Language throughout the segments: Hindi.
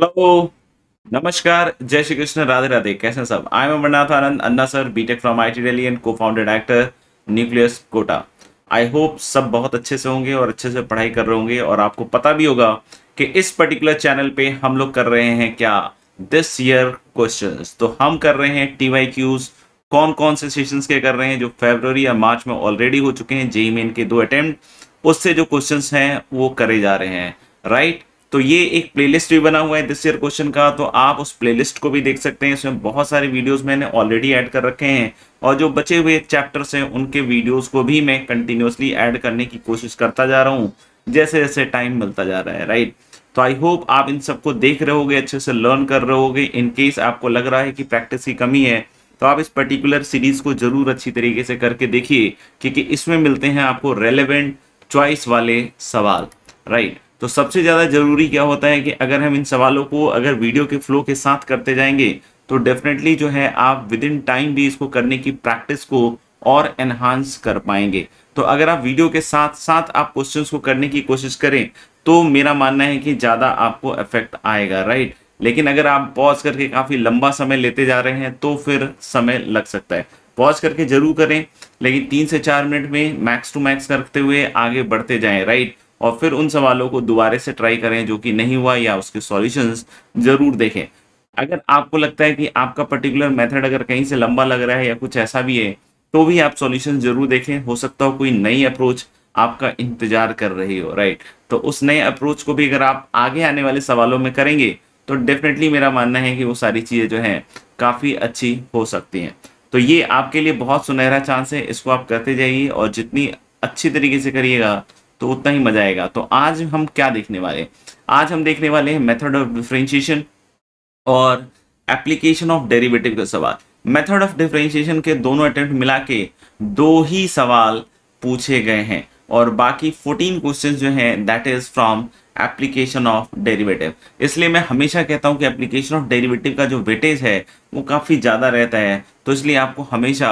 हेलो नमस्कार जय श्री कृष्ण राधे राधे कैसे हैं सब I am Amarnath Anand Anna sir BTech from I T Delhi and cofounded actor nucleus Kota I hope सब बहुत अच्छे से होंगे और अच्छे से पढ़ाई कर रहे होंगे और आपको पता भी होगा कि इस पर्टिकुलर चैनल पे हम लोग कर रहे हैं क्या दिस ईयर क्वेश्चन तो हम कर रहे हैं टी वाई क्यूज कौन कौन से सेशन के कर रहे हैं जो फेबररी या मार्च में ऑलरेडी हो चुके हैं जेई मेन के दो अटेम्प्ट उससे जो क्वेश्चंस हैं वो करे जा रहे हैं राइट तो ये एक प्लेलिस्ट भी बना हुआ है दिस ईयर क्वेश्चन का तो आप उस प्लेलिस्ट को भी देख सकते हैं इसमें बहुत सारे वीडियोस मैंने ऑलरेडी ऐड कर रखे हैं और जो बचे हुए चैप्टर्स हैं उनके वीडियोस को भी मैं कंटिन्यूसली ऐड करने की कोशिश करता जा रहा हूँ जैसे जैसे टाइम मिलता जा रहा है राइट तो आई होप आप इन सबको देख रहोगे अच्छे से लर्न कर रहोगे इनकेस आपको लग रहा है कि प्रैक्टिस की कमी है तो आप इस पर्टिकुलर सीरीज को जरूर अच्छी तरीके से करके देखिए क्योंकि इसमें मिलते हैं आपको रेलिवेंट चॉइस वाले सवाल राइट तो सबसे ज़्यादा ज़रूरी क्या होता है कि अगर हम इन सवालों को अगर वीडियो के फ्लो के साथ करते जाएंगे तो डेफिनेटली जो है आप विद इन टाइम भी इसको करने की प्रैक्टिस को और एनहांस कर पाएंगे तो अगर आप वीडियो के साथ साथ आप क्वेश्चन को करने की कोशिश करें तो मेरा मानना है कि ज़्यादा आपको इफेक्ट आएगा राइट लेकिन अगर आप पॉज करके काफ़ी लंबा समय लेते जा रहे हैं तो फिर समय लग सकता है पॉज करके जरूर करें लेकिन तीन से चार मिनट में मैक्स टू मैक्स करते हुए आगे बढ़ते जाएं राइट और फिर उन सवालों को दोबारा से ट्राई करें जो कि नहीं हुआ या उसके सॉल्यूशंस ज़रूर देखें अगर आपको लगता है कि आपका पर्टिकुलर मेथड अगर कहीं से लंबा लग रहा है या कुछ ऐसा भी है तो भी आप सॉल्यूशन ज़रूर देखें हो सकता हो कोई नई अप्रोच आपका इंतजार कर रही हो राइट तो उस नए अप्रोच को भी अगर आप आगे आने वाले सवालों में करेंगे तो डेफिनेटली मेरा मानना है कि वो सारी चीज़ें जो हैं काफ़ी अच्छी हो सकती हैं तो ये आपके लिए बहुत सुनहरा चांस है इसको आप करते जाइए और जितनी अच्छी तरीके से करिएगा तो उतना ही मजा आएगा तो आज हम क्या देखने वाले आज हम देखने वाले हैं मेथड ऑफ डिफ्रेंशिएशन और एप्लीकेशन ऑफ डेरिवेटिव का सवाल मेथड ऑफ डिफ्रेंशिएशन के दोनों अटेम्प्ट मिला के दो ही सवाल पूछे गए हैं और बाकी 14 क्वेश्चन जो हैं that is from application of derivative इसलिए मैं हमेशा कहता हूं कि एप्लीकेशन ऑफ डेरिवेटिव का जो वेटेज है वो काफ़ी ज़्यादा रहता है तो इसलिए आपको हमेशा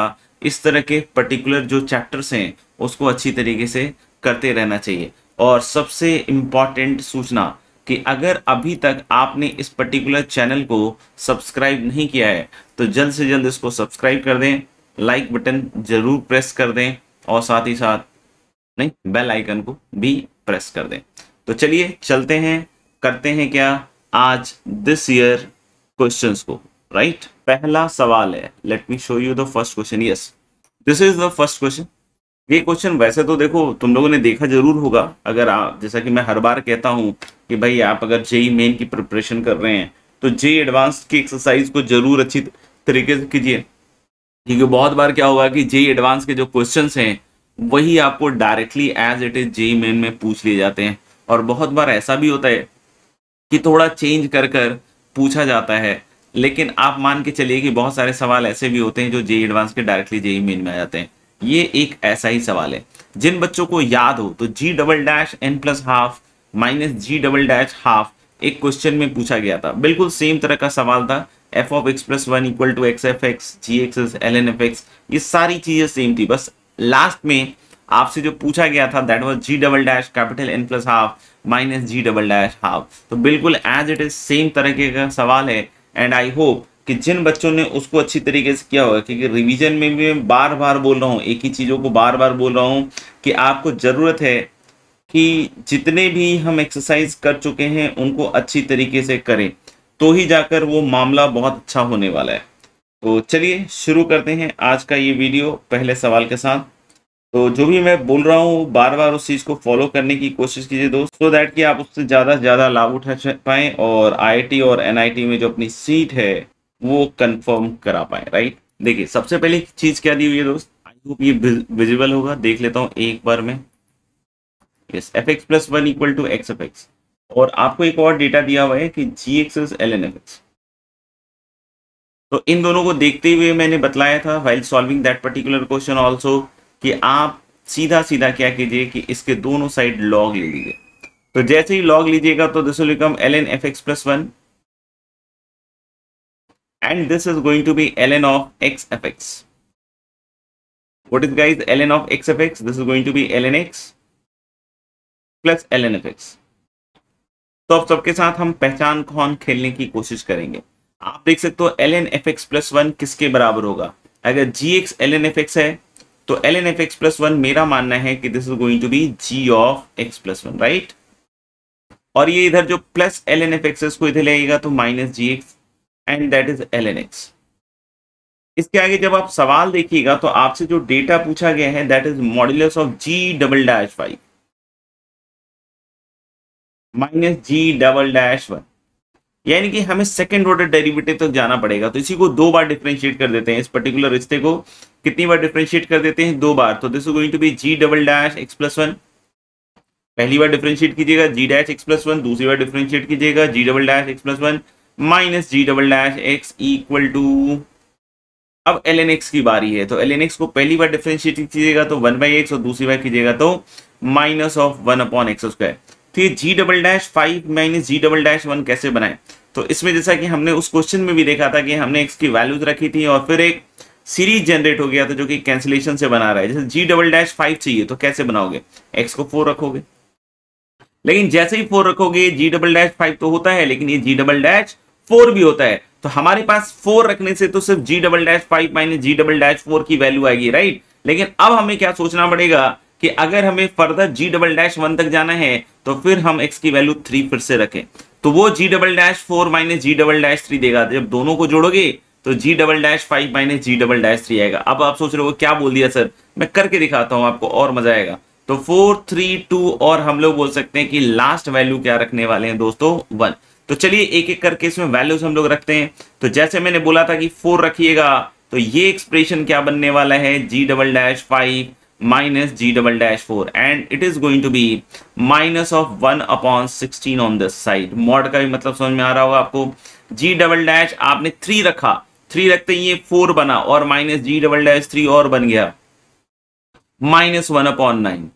इस तरह के पर्टिकुलर जो चैप्टर्स हैं उसको अच्छी तरीके से करते रहना चाहिए और सबसे इम्पॉर्टेंट सूचना कि अगर अभी तक आपने इस पर्टिकुलर चैनल को सब्सक्राइब नहीं किया है तो जल्द से जल्द इसको सब्सक्राइब कर दें लाइक बटन जरूर प्रेस कर दें और साथ ही साथ नहीं बेल आइकन को भी प्रेस कर दें तो चलिए चलते हैं करते हैं क्या आज दिस ईयर क्वेश्चंस को राइट right? पहला सवाल है let me show you the first question yes this is the first question ये क्वेश्चन वैसे तो देखो तुम लोगों ने देखा जरूर होगा अगर आप जैसा कि मैं हर बार कहता हूँ कि भाई आप अगर जेई मेन e की प्रिपरेशन कर रहे हैं तो जेई एडवांस e की एक्सरसाइज को जरूर अच्छी तरीके से कीजिए क्योंकि बहुत बार क्या होगा कि जेई एडवांस e के जो क्वेश्चन हैं वही आपको directly as it is JEE Main में पूछ लिए जाते हैं और बहुत बार ऐसा भी होता है कि थोड़ा चेंज कर कर पूछा जाता है लेकिन आप मान के चलिए कि बहुत सारे सवाल ऐसे भी होते हैं जो जेई एडवांस के डायरेक्टली जेई मेन में आ जाते हैं ये एक ऐसा ही सवाल है जिन बच्चों को याद हो तो g double dash n plus half minus g double dash half एक क्वेश्चन में पूछा गया था बिल्कुल सेम तरह का सवाल था f of x plus one equal to x f x g x s l n f x ये सारी चीज़ें सेम थी बस लास्ट में आपसे जो पूछा गया था that was g double dash capital n plus half minus g double dash half तो बिल्कुल एज इट इज सेम तरह का सवाल है एंड आई होप कि जिन बच्चों ने उसको अच्छी तरीके से किया होगा क्योंकि रिवीजन में भी मैं बार बार बोल रहा हूँ एक ही चीज़ों को बार बार बोल रहा हूँ कि आपको ज़रूरत है कि जितने भी हम एक्सरसाइज कर चुके हैं उनको अच्छी तरीके से करें तो ही जाकर वो मामला बहुत अच्छा होने वाला है तो चलिए शुरू करते हैं आज का ये वीडियो पहले सवाल के साथ तो जो भी मैं बोल रहा हूँ बार बार उस चीज़ को फॉलो करने की कोशिश कीजिए दोस्त सो दैट कि आप उससे ज़्यादा से ज़्यादा लाभ उठा पाएँ और आई और एन में जो अपनी सीट है वो कंफर्म करा पाए राइट देखिए सबसे पहले चीज क्या दी हुई है दोस्त आई होप ये विजिबल होगा देख लेता हूं एक बार में yes f x plus one equal to x f x और आपको एक और डेटा दिया हुआ है कि g x s l n f x तो इन दोनों को देखते हुए मैंने बतलाया था while solving that particular question also कि आप सीधा सीधा क्या कीजिए कि इसके दोनों साइड लॉग ले लीजिए तो जैसे ही लॉग लीजिएगा तो this will become l n f x plus one and this is going to be ln of x f x. What is guys ln of x f x? This is going to be ln x plus l n f x तो अब सबके साथ हम पहचान कौन खेलने की कोशिश करेंगे आप देख सकते हो l n f x plus one किसके बराबर होगा अगर g x l n f x है तो l n f x plus one मेरा मानना है कि this is going to be g of x plus one right और ये इधर जो plus l n f x को इधर लगेगा तो minus g x and that is l इसके आगे जब आप सवाल देखिएगा तो आपसे जो डेटा पूछा गया है that is modulus of g double dash five minus g double dash one यानी कि हमें सेकेंड ऑर्डर डेरिवेटिव तक जाना पड़ेगा तो इसी को दो बार डिफ्रेंशिएट कर देते हैं इस पर्टिकुलर रिश्ते को कितनी बार डिफ्रेंशिएट कर देते हैं दो बार तो this going to be g double dash x plus one पहली बार डिफ्रेंशिएट कीजिएगा g dash x plus one दूसरी बार डिफ्रेंशिएट कीजिएगा g double dash x plus one minus g double dash x equal to अब एल एन एक्स की बारी है तो एल एन एक्स को पहली बार डिफ्रेंशिएट कीजिएगा तो वन बाई एक्स और दूसरी बार कीजिएगा तो minus of one upon x square तो ये g double dash five minus g double dash one कैसे बनाए तो इसमें जैसा कि हमने उस क्वेश्चन में भी देखा था कि हमने एक्स की वैल्यूज रखी थी और फिर एक सीरीज जनरेट हो गया था जो कि कैंसिलेशन से बना रहा है जैसे जी डबल डैश फाइव चाहिए तो कैसे बनाओगे एक्स को फोर रखोगे लेकिन जैसे ही फोर रखोगे जी डबल डैश फाइव तो होता है लेकिन ये जी डबल डैश फोर भी होता है तो हमारे पास फोर रखने से तो सिर्फ g double dash five minus g double dash four की वैल्यू आएगी राइट लेकिन अब हमें क्या सोचना पड़ेगा कि अगर हमें further g double dash one तक जाना है तो फिर हम एक्स की वैल्यू थ्री फिर से रखें तो वो g double dash four minus g double dash three देगा जब दोनों को जोड़ोगे तो g double dash five minus g double dash three आएगा अब आप सोच रहे हो क्या बोल दिया सर मैं करके दिखाता हूं आपको और मजा आएगा तो फोर थ्री टू और हम लोग बोल सकते हैं कि लास्ट वैल्यू क्या रखने वाले हैं दोस्तों वन तो चलिए एक एक करके इसमें वैल्यूज हम लोग रखते हैं तो जैसे मैंने बोला था कि फोर रखिएगा तो ये एक्सप्रेशन क्या बनने वाला है g double dash five minus g double dash four and it is going to B minus of one upon sixteen on this side mod का भी मतलब समझ में आ रहा होगा आपको जी डबल डैश आपने थ्री रखा थ्री रखते ही ये फोर बना और minus g double dash three और बन गया माइनस वन अपॉन नाइन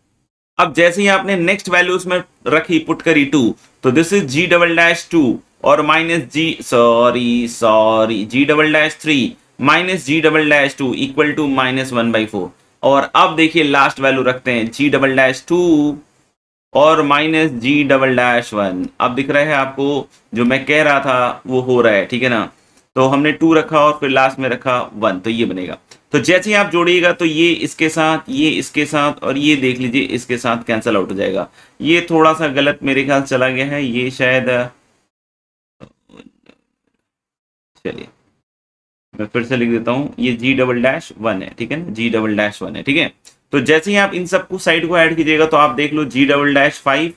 अब जैसे ही आपने नेक्स्ट वैल्यूज उसमें रखी पुट करी टू तो this is g double dash two और minus g sorry sorry g double dash three minus g double dash two equal to minus one by four और अब देखिए लास्ट वैल्यू रखते हैं जी डबल डैश टू और minus g double dash one अब दिख रहा है आपको जो मैं कह रहा था वो हो रहा है ठीक है ना तो हमने टू रखा और फिर लास्ट में रखा वन तो ये बनेगा तो जैसे ही आप जोड़िएगा तो ये इसके साथ ये इसके साथ और ये देख लीजिए इसके साथ कैंसिल आउट हो जाएगा ये थोड़ा सा गलत मेरे ख्याल चला गया है ये शायद चलिए मैं फिर से लिख देता हूँ ये जी डबल डैश वन है ठीक है ना जी डबल डैश वन है ठीक है तो जैसे ही आप इन सबको साइड को ऐड कीजिएगा तो आप देख लो g double dash five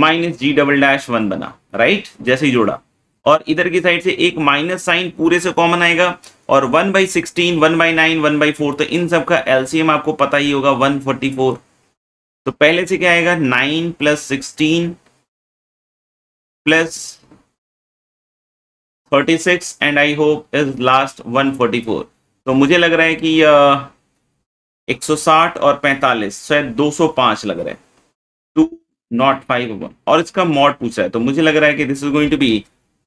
minus g double dash one बना राइट जैसे ही जोड़ा और इधर की साइड से एक माइनस साइन पूरे से कॉमन आएगा और one by sixteen one by nine one by four तो इन सब का एलसीएम आपको पता ही होगा वन फोर्टी फोर तो पहले से क्या आएगा nine plus sixteen plus thirty six and I hope is last one forty four तो मुझे लग रहा है कि एक सौ साठ और पैंतालीस शायद दो सौ पांच लग रहा है टू नॉट फाइव और इसका मॉड पूछा है तो मुझे लग रहा है कि this is going to be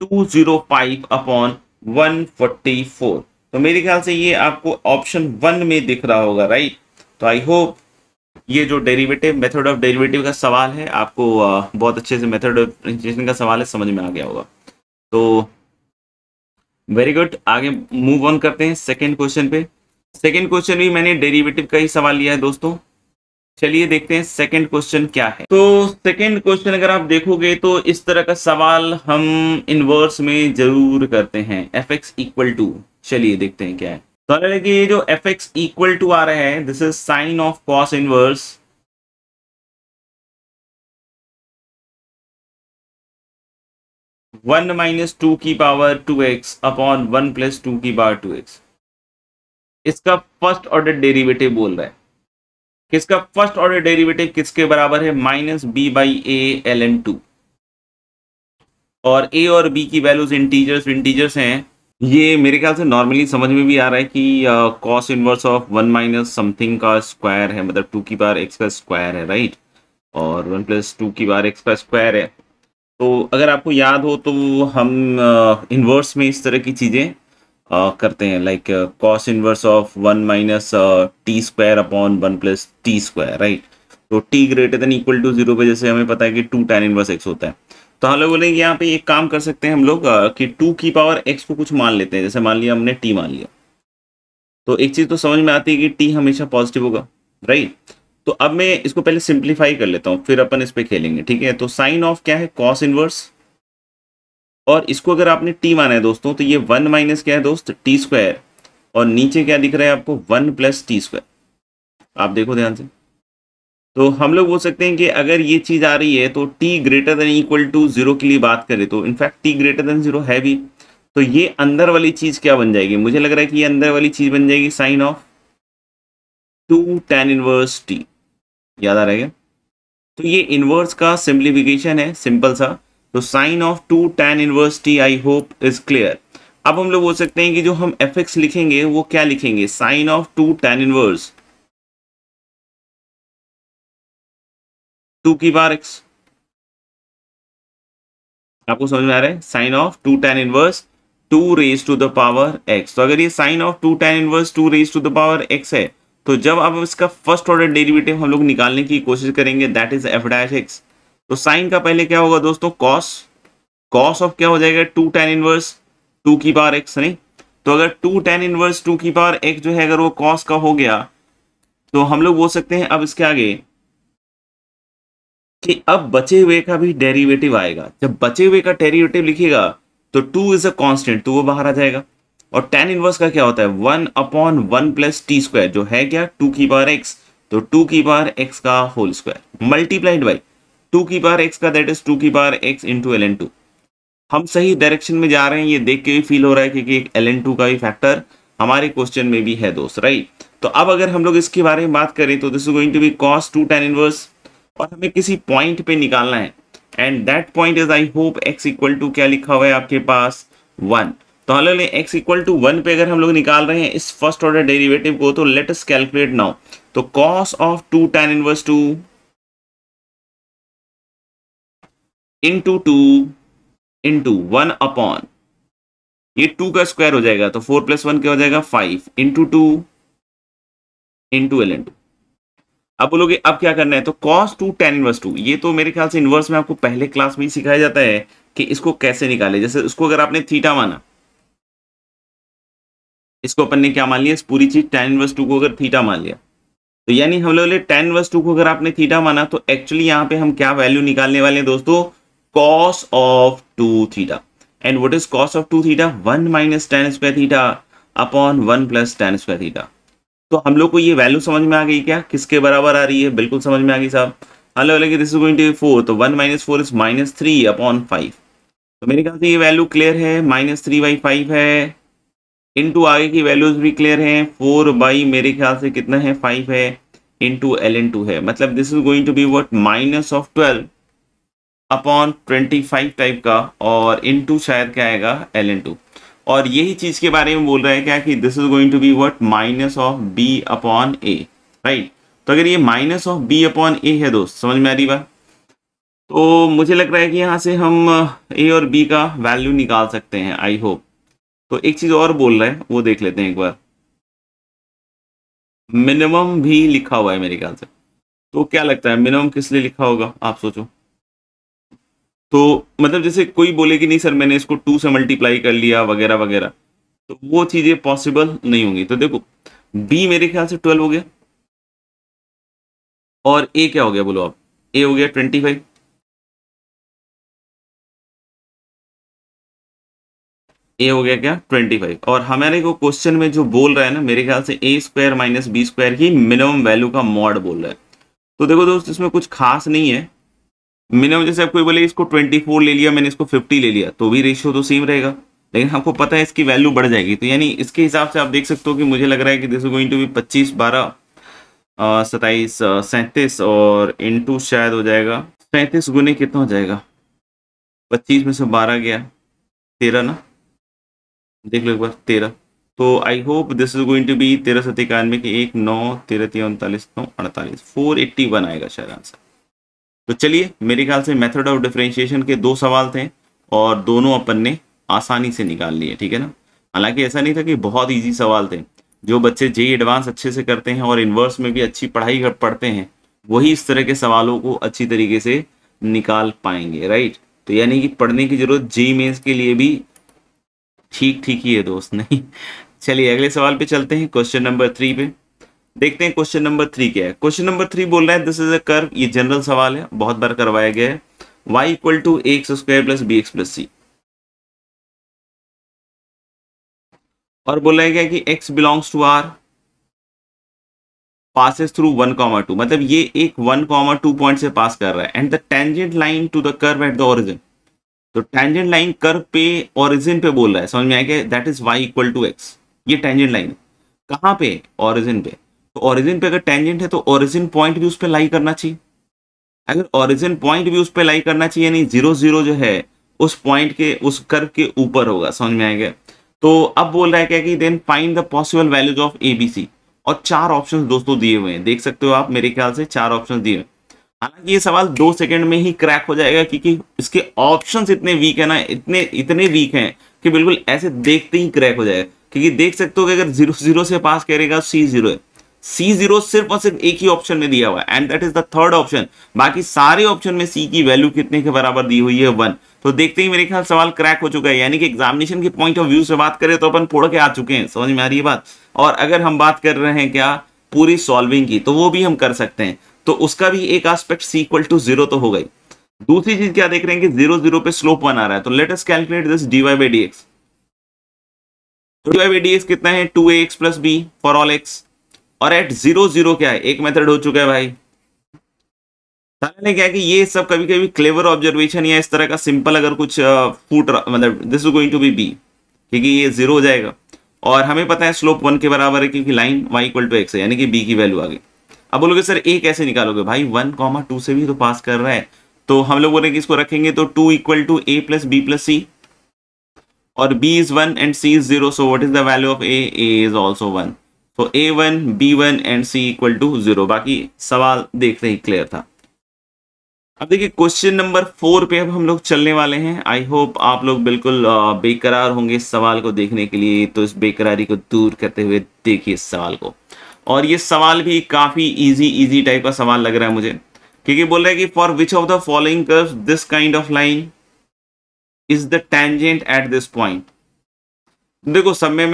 two zero five upon 144 तो मेरे ख्याल से ये आपको ऑप्शन वन में दिख रहा होगा राइट तो आई होप ये जो डेरिवेटिव मेथड ऑफ डेरिवेटिव का सवाल है आपको बहुत अच्छे से मेथड ऑफ का सवाल है समझ में आ गया होगा तो वेरी गुड आगे मूव ऑन करते हैं सेकेंड क्वेश्चन पे सेकेंड क्वेश्चन भी मैंने डेरिवेटिव का ही सवाल लिया है दोस्तों चलिए देखते हैं सेकंड क्वेश्चन क्या है तो सेकंड क्वेश्चन अगर आप देखोगे तो इस तरह का सवाल हम इनवर्स में जरूर करते हैं एफ एक्स इक्वल टू चलिए देखते हैं क्या है तो कि ये जो एफ एक्स इक्वल टू आ रहा है this is sine of cos inverse one minus two की power two x upon one plus two की पावर टू एक्स इसका फर्स्ट ऑर्डर डेरिवेटिव बोल रहा है किसका फर्स्ट ऑर्डर डेरिवेटिव किसके बराबर है minus b by a l n two और ए और बी की वैल्यूज इंटीजर्स इंटीजर्स हैं ये मेरे ख्याल से नॉर्मली समझ में भी आ रहा है कि cos inverse of one minus something का स्क्वायर है मतलब टू की बार एक्स का स्क्वायर है राइट और वन प्लस टू की बार एक्स का स्क्वायर है तो अगर आपको याद हो तो हम इन्वर्स uh, में इस तरह की चीज़ें Uh, करते हैं like cos inverse of one minus t square upon one plus t square right तो t greater than equal to zero पे जैसे हमें पता है कि टू टेन इनवर्स एक्स होता है तो हम लोग बोलेंगे यहाँ पे एक काम कर सकते हैं हम लोग uh, कि टू की पावर एक्स को कुछ मान लेते हैं जैसे मान लिया हमने टी मान लिया तो एक चीज़ तो समझ में आती है कि टी हमेशा पॉजिटिव होगा राइट तो अब मैं इसको पहले सिंप्लीफाई कर लेता हूँ फिर अपन इस पर खेलेंगे ठीक है तो साइन ऑफ क्या है कॉस इनवर्स और इसको अगर आपने टी माना है दोस्तों तो ये वन माइनस क्या है दोस्त टी स्क्वायर और नीचे क्या दिख रहा है आपको वन प्लस टी स्क्वायर आप देखो ध्यान से तो हम लोग बोल सकते हैं कि अगर ये चीज़ आ रही है तो t greater than equal to zero के लिए बात करें तो in fact t greater than zero है भी तो ये अंदर वाली चीज़ क्या बन जाएगी मुझे लग रहा है कि ये अंदर वाली चीज़ बन जाएगी sine of two tan inverse t याद आ रहेगा तो ये इनवर्स का सिंप्लीफिकेशन है सिंपल सा तो sine of two tan inverse t I hope is clear अब हम लोग बोल सकते हैं कि जो हम एफ एक्स लिखेंगे वो क्या लिखेंगे sine of two tan inverse two की बार एक्स आपको समझ में आ रहा है sine of two tan inverse two raise to the power x तो अगर ये sine of two tan inverse two raise to the power x है तो जब आप इसका फर्स्ट ऑर्डर डेरिवेटिव हम लोग निकालने की कोशिश करेंगे that is f dash x तो साइन का पहले क्या होगा दोस्तों कॉस कॉस ऑफ क्या हो जाएगा टू टेन इनवर्स टू की पावर एक्स नहीं तो अगर टू टेन इनवर्स टू की पावर एक्स जो है अगर वो कॉस का हो गया तो हम लोग बोल सकते हैं अब इसके आगे कि अब बचे हुए का भी डेरिवेटिव आएगा जब बचे हुए का डेरिवेटिव लिखेगा तो टू इज अ कॉन्स्टेंट तो वो बाहर आ जाएगा और टेन इनवर्स का क्या होता है one upon one plus t square जो है क्या टू की पावर एक्स तो टू की पावर एक्स का whole square multiplied by two की पावर एक्स का दैट इज टू की power x into l n two हम सही डायरेक्शन में जा रहे हैं ये देख के भी फील हो रहा है क्योंकि एक एल एन टू का भी फैक्टर हमारे क्वेश्चन में भी है दोस्त राइट तो अब अगर हम लोग इसके बारे में बात करें तो this is going to be cos two tan inverse और हमें किसी पॉइंट पे निकालना है and that point is I hope x equal to क्या लिखा हुआ है आपके पास वन तो हम लोग एक्स इक्वल टू वन पे अगर हम लोग निकाल रहे हैं इस फर्स्ट ऑर्डर डेरिवेटिव को तो लेट अस कैलकुलेट नाउ तो cos of two tan inverse two into two into one upon ये टू का स्क्वायर हो जाएगा तो फोर प्लस वन क्या हो जाएगा five into two into l into अब बोलोगे अब क्या करना है तो cos two tan inverse two ये तो मेरे ख्याल से इनवर्स में आपको पहले क्लास में ही सिखाया जाता है कि इसको कैसे निकाले जैसे उसको अगर आपने थीटा माना इसको अपन ने क्या मान लिया इस पूरी चीज टेन इनवर्स टू को अगर थीटा मान लिया तो यानी हम लोग टेन इनवर्स टू को अगर आपने थीटा माना तो एक्चुअली यहां पे हम क्या वैल्यू निकालने वाले हैं दोस्तों cos of 2 theta. And what is cos of 2 theta? 1 minus tan square theta upon 1 plus tan square theta. तो हम लोग को ये वैल्यू समझ में आ गई क्या किसके बराबर आ रही है बिल्कुल समझ में आ गई साहब अलग अलग this is going to four तो one minus four is minus three upon five तो मेरे ख्याल से ये वैल्यू क्लियर है माइनस थ्री बाई फाइव है इनटू आगे की वैल्यूज भी क्लियर हैं फोर बाई मेरे ख्याल से कितना है फाइव है इंटू एल एन टू है मतलब this is going to be what minus of twelve upon twenty five type का और इन टू शायद क्या आएगा एल इन टू और यही चीज के बारे में बोल रहा है क्या कि this is going to be what minus of b upon a right तो अगर ये minus of b upon a है दोस्त समझ में आ रही बात तो मुझे लग रहा है कि यहाँ से हम ए और बी का वैल्यू निकाल सकते हैं आई होप तो एक चीज और बोल रहा है वो देख लेते हैं एक बार मिनिमम भी लिखा हुआ है मेरे ख्याल से तो क्या लगता है मिनिमम किस लिए लिखा होगा आप सोचो तो मतलब जैसे कोई बोले कि नहीं सर मैंने इसको टू से मल्टीप्लाई कर लिया वगैरह वगैरह तो वो चीज़ें पॉसिबल नहीं होंगी तो देखो बी मेरे ख्याल से ट्वेल्व हो गया और ए क्या हो गया बोलो आप ए हो गया ट्वेंटी फाइव ए हो गया क्या ट्वेंटी फाइव और हमारे को क्वेश्चन में जो बोल रहा है ना मेरे ख्याल से a square minus b square की मिनिमम वैल्यू का मॉड बोल रहा है तो देखो दोस्त इसमें कुछ खास नहीं है मिनिमम जैसे आप कोई बोले इसको 24 ले लिया मैंने इसको 50 ले लिया तो भी रेशियो तो सेम रहेगा लेकिन हमको पता है इसकी वैल्यू बढ़ जाएगी तो यानी इसके हिसाब से आप देख सकते हो कि मुझे लग रहा है कि दिस गोइंग टू बी पच्चीस बारह सताइस सैंतीस और इंटू शायद हो जाएगा सैंतीस गुने कितना हो जाएगा पच्चीस में से बारह गया तेरह ना देख लो एक बार तेरह तो I hope this is going to be तेरह सौ तिरानवे के एक नौ तेरह तीन उनतालीस नौ अड़तालीस फोर एट्टी वन आएगा शायद आंसर तो चलिए मेरे ख्याल से मेथड ऑफ डिफ्रेंशिएशन के दो सवाल थे और दोनों अपन ने आसानी से निकाल लिए ठीक है ना हालांकि ऐसा नहीं था कि बहुत ईजी सवाल थे जो बच्चे जेई एडवांस अच्छे से करते हैं और इन्वर्स में भी अच्छी पढ़ाई कर पढ़ते हैं वही इस तरह के सवालों को अच्छी तरीके से निकाल पाएंगे राइट तो यानी कि पढ़ने की जरूरत जेई मेन्स के लिए भी ठीक ठीक ही है दोस्त नहीं चलिए अगले सवाल पे चलते हैं क्वेश्चन नंबर थ्री पे देखते हैं क्वेश्चन नंबर थ्री क्या है क्वेश्चन नंबर थ्री बोल रहा है दिस इज अ कर्व ये जनरल सवाल है बहुत बार करवाया गया है y equal to a x square plus b x plus c और बोला गया कि x belongs to R passes through one comma two मतलब ये एक वन कॉमा टू पॉइंट से पास कर रहा है and the tangent line to the curve at the origin तो टेंजेंट लाइन कर्व पे ओरिजिन पे बोल रहा है समझ में आया कि that is y equal to x ये टेंजेंट लाइन कहां पे ओरिजिन पे तो ऑरिजिन पे अगर टेंजेंट है तो ओरिजिन पॉइंट भी उस पर लाई करना चाहिए अगर ओरिजिन पॉइंट भी उस पर लाई करना चाहिए यानी जीरो जीरो जो है उस पॉइंट के उस कर्व के ऊपर होगा समझ में आएंगे तो अब बोल रहा है क्या कि then find the possible values of a b c और चार ऑप्शन दोस्तों दिए हुए हैं देख सकते हो आप मेरे ख्याल से चार ऑप्शन दिए हुए हालांकि ये सवाल दो सेकंड में ही क्रैक हो जाएगा क्योंकि इसके ऑप्शन इतने वीक है ना इतने इतने वीक हैं कि बिल्कुल ऐसे देखते ही क्रैक हो जाएगा क्योंकि देख सकते हो कि अगर जीरो जीरो से पास करेगा सी जीरो है सी जीरो सिर्फ और सिर्फ एक ही ऑप्शन में दिया हुआ है and that is the third option बाकी सारे ऑप्शन में सी की वैल्यू कितने के बराबर दी हुई है वन तो देखते ही मेरे ख्याल सवाल क्रैक हो चुका है यानी कि एग्जामिनेशन के पॉइंट ऑफ व्यू से बात करें तो अपन फोड़ के आ चुके हैं समझ में आ रही है बात और अगर हम बात कर रहे हैं क्या पूरी सॉल्विंग की तो वो भी हम कर सकते हैं तो उसका भी एक aspect c equal to zero तो हो गई दूसरी चीज क्या देख रहे हैं कि जीरो जीरो पे स्लोप वन आ रहा है तो let us calculate this d y by d x d y by d x कितना है two a x plus b for all x और एट जीरो जीरो क्या है एक मेथड हो चुका है भाई ने क्या कि ये सब कभी कभी क्लेवर ऑब्जर्वेशन या इस तरह का सिंपल अगर कुछ फूट मतलब this is going to be b क्योंकि ये जीरो हो जाएगा और हमें पता है स्लोप वन के बराबर है क्योंकि line y equal to x है यानी कि बी की वैल्यू आ गई अब बोलोगे सर ए कैसे निकालोगे भाई वन कॉमा टू से भी तो पास कर रहा है तो हम लोग बोले कि इसको रखेंगे तो two equal to a plus b plus c और b is one and c is zero so what is the value of a a is also one तो a one b one and c equal to zero बाकी सवाल देखते ही क्लियर था अब देखिए क्वेश्चन नंबर फोर पे अब हम लोग चलने वाले हैं आई होप आप लोग बिल्कुल बेकरार होंगे इस सवाल को देखने के लिए तो इस बेकरारी को दूर करते हुए देखिए इस सवाल को और ये सवाल भी काफ़ी इजी इजी टाइप का सवाल लग रहा है मुझे क्योंकि बोल रहा है कि for which of the following curve this kind of line is the tangent at this point देखो सब में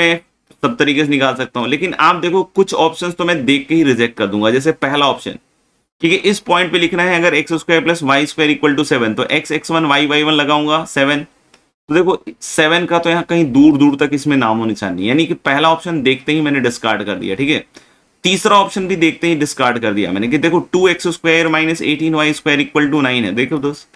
सब तरीके से निकाल सकता हूं लेकिन आप देखो कुछ ऑप्शन तो मैं देख के ही रिजेक्ट कर दूंगा जैसे पहला ऑप्शन ठीक है इस पॉइंट पे लिखना है अगर x square plus y square equal to seven तो x x one y y one लगाऊंगा सेवन तो देखो सेवन का तो यहाँ कहीं दूर दूर तक इसमें नामो निशान नहीं यानी कि पहला ऑप्शन देखते ही मैंने डिस्कार्ड कर दिया ठीक है तीसरा ऑप्शन भी देखते ही डिस्कार्ड कर दिया मैंने कि देखो two x square minus eighteen y square equal to nine है देखो दोस्त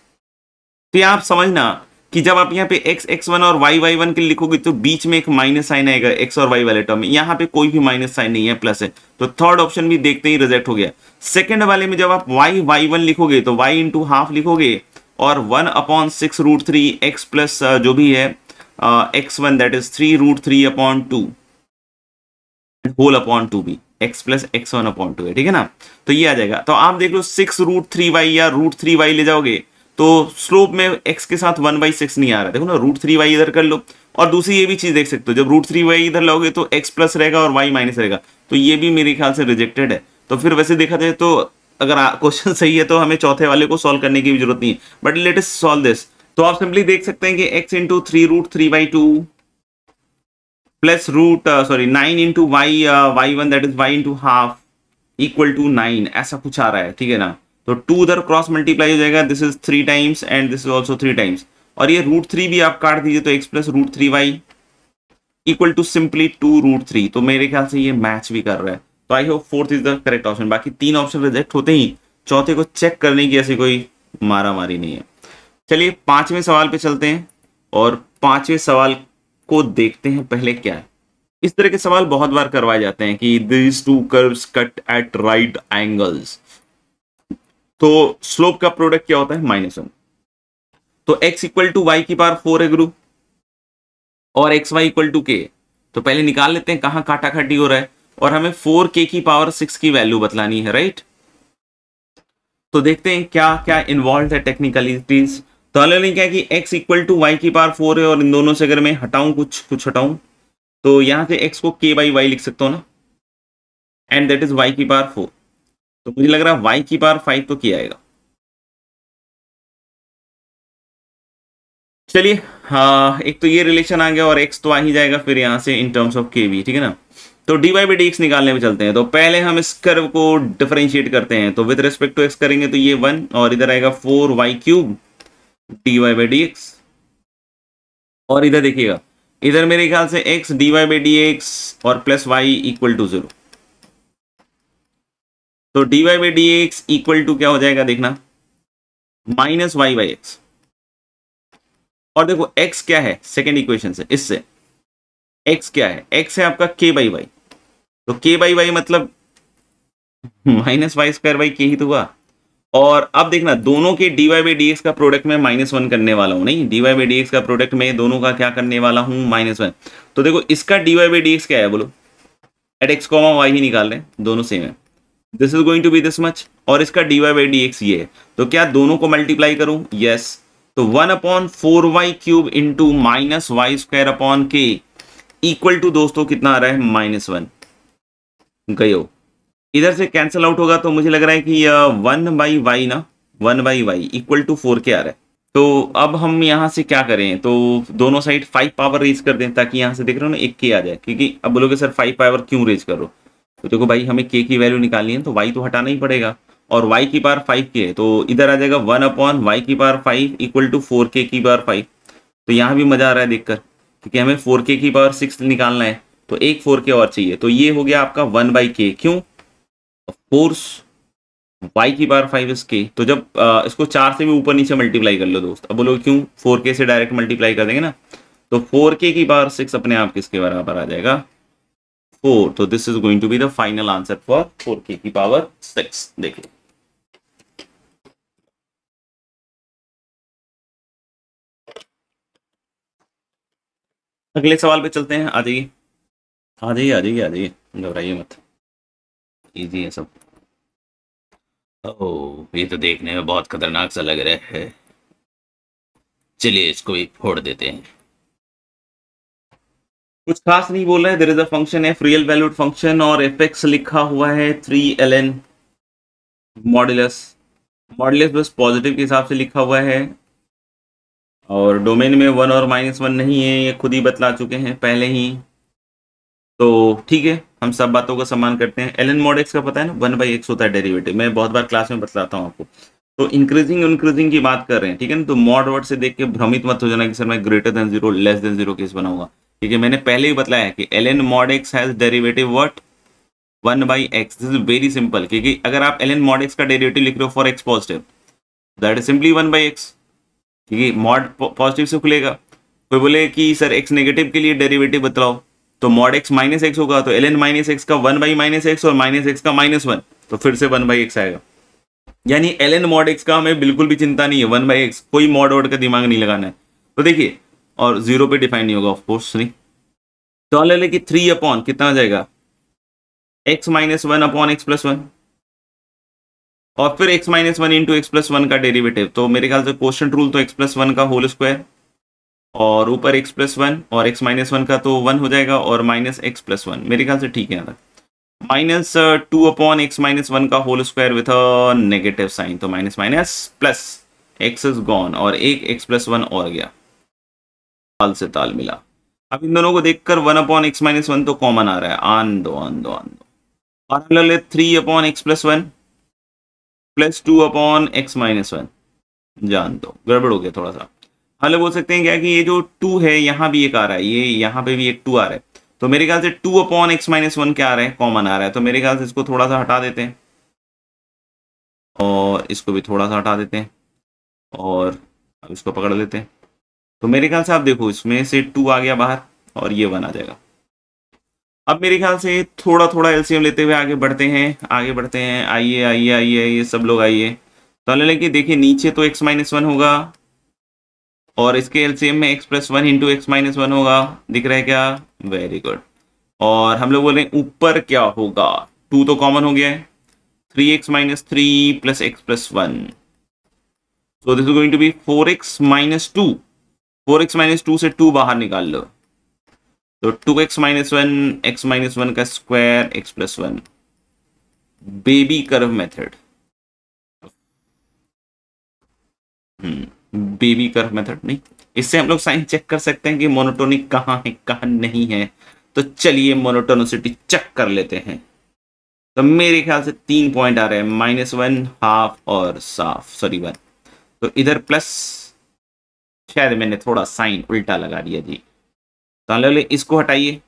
तो ये आप समझना कि जब आप यहाँ पे एक्स एक्स वन और वाई वाई वन के लिखोगे तो बीच में एक माइनस साइन आएगा एक्स और वाई वाले टर्म में यहाँ पे कोई भी माइनस साइन नहीं है प्लस है तो थर्ड ऑप्शन भी देखते ही रिजेक्ट हो गया सेकंड वाले में जब आप वाई वाई वन लिखोगे तो वाई इंटू हाफ लिखोगे और one upon six root three x plus जो भी है x one that is three root three upon two whole upon two भी x plus x one upon two है ठीक है ना तो ये आ जाएगा तो आप देख लो सिक्स रूट थ्री वाई या रूट थ्री वाई ले जाओगे तो स्लोप में एक्स के साथ वन बाई सिक्स नहीं आ रहा देखो ना रूट थ्री वाई इधर कर लो और दूसरी ये भी चीज़ देख सकते हो जब रूट थ्री वाई इधर लाओगे तो एक्स प्लस रहेगा और वाई माइनस रहेगा तो ये भी मेरे ख्याल से रिजेक्टेड है तो फिर वैसे देखा जाए तो अगर क्वेश्चन सही है तो हमें चौथे वाले को सोल्व करने की भी जरूरत नहीं है बट लेट सोल्व दिस तो आप सिंपली देख सकते हैं कि x into three root three by two plus root sorry nine into y y one that is y into half equal to nine ऐसा कुछ आ रहा है ठीक है ना तो टू उधर क्रॉस मल्टीप्लाई हो जाएगा this is three times and this is also three times और ये रूट थ्री भी आप काट दीजिए तो x plus root three y equal to simply two root three तो मेरे ख्याल से ये मैच भी कर रहा है तो I hope fourth is the correct option बाकी तीन ऑप्शन रिजेक्ट होते ही चौथे को चेक करने की ऐसी कोई मारा मारी नहीं है चलिए पांचवें सवाल पे चलते हैं और पांचवें सवाल को देखते हैं पहले क्या है इस तरह के सवाल बहुत बार करवाए जाते हैं कि this two curves cut at right angles तो स्लोप का प्रोडक्ट क्या होता है माइनस वन तो एक्स इक्वल टू वाई की पार फोर है गुरु और एक्स वाई इक्वल टू के तो पहले निकाल लेते हैं काटा खाटी हो रहा है और हमें फोर के की पावर सिक्स की वैल्यू बतलानी है राइट तो देखते हैं क्या क्या इन्वॉल्व है टेक्निकलिटीज तो हमने क्या कि x इक्वल टू वाई की पार फोर है और इन दोनों से अगर मैं हटाऊं कुछ कुछ हटाऊं तो यहां से x को k बाई वाई लिख सकता हूं ना एंड देट इज वाई की पार फोर तो मुझे लग रहा है वाई की पार फाइव तो किया आएगा चलिए हाँ, एक तो ये रिलेशन आ गया और एक्स तो आ ही जाएगा फिर यहां से in terms of k v ठीक है ना तो d y by d x निकालने में चलते हैं तो पहले हम इस कर्व को डिफरेंशिएट करते हैं तो विद रिस्पेक्ट टू एक्स करेंगे तो ये वन और इधर आएगा four y cube d y by d x और इधर देखिएगा इधर मेरे ख्याल से x d y by d x और plus y equal to zero तो d y by d x equal to क्या हो जाएगा देखना माइनस वाई बाई एक्स और देखो एक्स क्या है सेकेंड इक्वेशन से इससे एक्स क्या है एक्स है आपका k बाई वाई तो k बाई वाई मतलब minus y square by k ही तो हुआ और अब देखना दोनों के d y by d x का प्रोडक्ट में माइनस वन करने वाला हूँ नहीं d y by d x का प्रोडक्ट में दोनों का क्या करने वाला हूँ माइनस वन तो देखो इसका d y by d x क्या है बोलो एट एक्स कॉमा वाई ही निकाल रहे हैं दोनों सेम है this is going to be this much और इसका d y by d x ये है तो क्या दोनों को मल्टीप्लाई करूं यस yes. तो one upon four y cube into minus y square upon k equal to दोस्तों कितना आ रहा है माइनस वन गयो इधर से कैंसिल आउट होगा तो मुझे लग रहा है कि वन बाई वाई ना one by y equal to four k आ रहा है तो अब हम यहां से क्या करें तो दोनों साइड फाइव पावर रेज कर दें ताकि यहां से देख रहे हो ना एक के आ जाए क्योंकि अब बोलोगे सर फाइव पावर क्यों रेज करो तो देखो भाई हमें के की वैल्यू निकालनी है तो वाई तो हटाना ही पड़ेगा और वाई की पार फाइव के तो इधर आ जाएगा वन अपॉन वाई की पार five equal to four k की पार फाइव तो यहाँ भी मज़ा आ रहा है देखकर क्योंकि हमें फोर के की पावर सिक्स निकालना है तो एक फोर के और चाहिए तो ये हो गया आपका वन बाई के क्यों फोर्स वाई की पार फाइव इज के तो जब आ, इसको चार से भी ऊपर नीचे मल्टीप्लाई कर लो दोस्त अब बोलो क्यों फोर के से डायरेक्ट मल्टीप्लाई कर देंगे ना तो फोर के की पार सिक्स अपने आप किसके बराबर आ जाएगा फोर तो this is going to be the final answer for four k की पावर सिक्स देखिए अगले सवाल पे चलते हैं आ जाइए आ जाइए आ जाइए आ जाइए घबराइए मत इजी है सब ओ oh, ये तो देखने में बहुत खतरनाक सा लग रहा है चलिए इसको भी फोड़ देते हैं कुछ खास नहीं बोल रहे there is a function f real valued function और एफ एक्स लिखा हुआ है three l n modulus modulus बस पॉजिटिव के हिसाब से लिखा हुआ है और डोमेन में वन और माइनस वन नहीं है ये खुद ही बतला चुके हैं पहले ही तो ठीक है हम सब बातों का सम्मान करते हैं एल एन मॉड एक्स का पता है ना वन बाई एक्स होता है डेरिवेटिव मैं बहुत बार क्लास में बतलाता हूँ आपको तो इंक्रीजिंग इंक्रीजिंग की बात कर रहे हैं ठीक है ना तो मॉड वर्ड से देख के भ्रमित मत हो जाना कि सर मैं greater than zero less than zero case बनाऊंगा क्योंकि मैंने पहले ही बताया कि l n mod x has derivative what one by x this is very simple क्योंकि अगर आप एल एन मॉड एक्स का डेरिवेटिव लिख रहे हो for x positive that is simply one by x क्योंकि मॉड पॉजिटिव से खुलेगा कोई बोले कि सर एक्स नेगेटिव के लिए डेरिवेटिव बतलाओ तो मॉड एक्स माइनस एक्स होगा तो एल एन माइनस एक्स का वन बाई माइनस एक्स और माइनस एक्स का माइनस वन तो फिर से वन बाई एक्स आएगा यानी एल एन मॉड एक्स का हमें बिल्कुल भी चिंता नहीं है वन बाई एक्स कोई मॉड वॉड का दिमाग नहीं लगाना है तो देखिए और जीरो पे डिफाइन नहीं होगा ऑफकोर्स नहीं तो हम ले लें कि थ्री अपॉन कितना जाएगा x minus one upon x plus one और फिर x minus one into x plus one का डेरिवेटिव तो मेरे ख्याल से क्वेश्चन रूल तो एक्स प्लस वन का होल स्क्वायर और ऊपर एक्स प्लस वन और एक्स माइनस वन का तो वन हो जाएगा और माइनस एक्स प्लस वन मेरे ख्याल से ठीक है minus two upon x minus one का whole square with negative sign तो minus minus plus x is gone और एक एक्स प्लस वन और गया ताल से ताल मिला अब इन दोनों को देखकर one upon x minus one तो कॉमन आ रहा है आन दो आन दो आन दो पैरेलल है three upon x plus one plus two upon x minus one जान दो गड़बड़ हो गया थोड़ा सा हम लोग बोल सकते हैं क्या कि ये जो टू है यहाँ भी एक आ रहा है ये यहाँ पे भी एक टू आ रहा है तो मेरे ख्याल से two upon x minus one क्या आ रहा है कॉमन आ रहा है तो मेरे ख्याल से इसको थोड़ा सा हटा देते हैं और इसको भी थोड़ा सा हटा देते हैं और अब इसको पकड़ लेते हैं तो मेरे ख्याल से आप देखो इसमें से टू आ गया बाहर और ये वन आ जाएगा अब मेरे ख्याल से थोड़ा थोड़ा एलसीएम लेते हुए आगे बढ़ते हैं आगे बढ़ते हैं आइए आइए आइए आइए सब लोग आइए तो लेकिन देखिए नीचे तो एक्स माइनस वन होगा और इसके एलसीएम में x plus one into x minus one होगा दिख रहा है क्या वेरी गुड और हम लोग बोल रहे हैं ऊपर क्या होगा टू तो कॉमन हो गया है three x minus three plus x plus one so this is going to be four x minus two four x minus two से टू बाहर निकाल लो तो two x minus one x minus one का square x plus one wavy curve method wavy curve method नहीं इससे हम लोग साइन चेक कर सकते हैं कि मोनोटोनिक कहाँ है कहाँ नहीं है तो चलिए मोनोटोनोसिटी चेक कर लेते हैं तो मेरे ख्याल से तीन पॉइंट आ रहे हैं माइनस वन हाफ और साफ सॉरी वन तो इधर प्लस शायद मैंने थोड़ा साइन उल्टा लगा दिया जी तो ले इसको हटाइए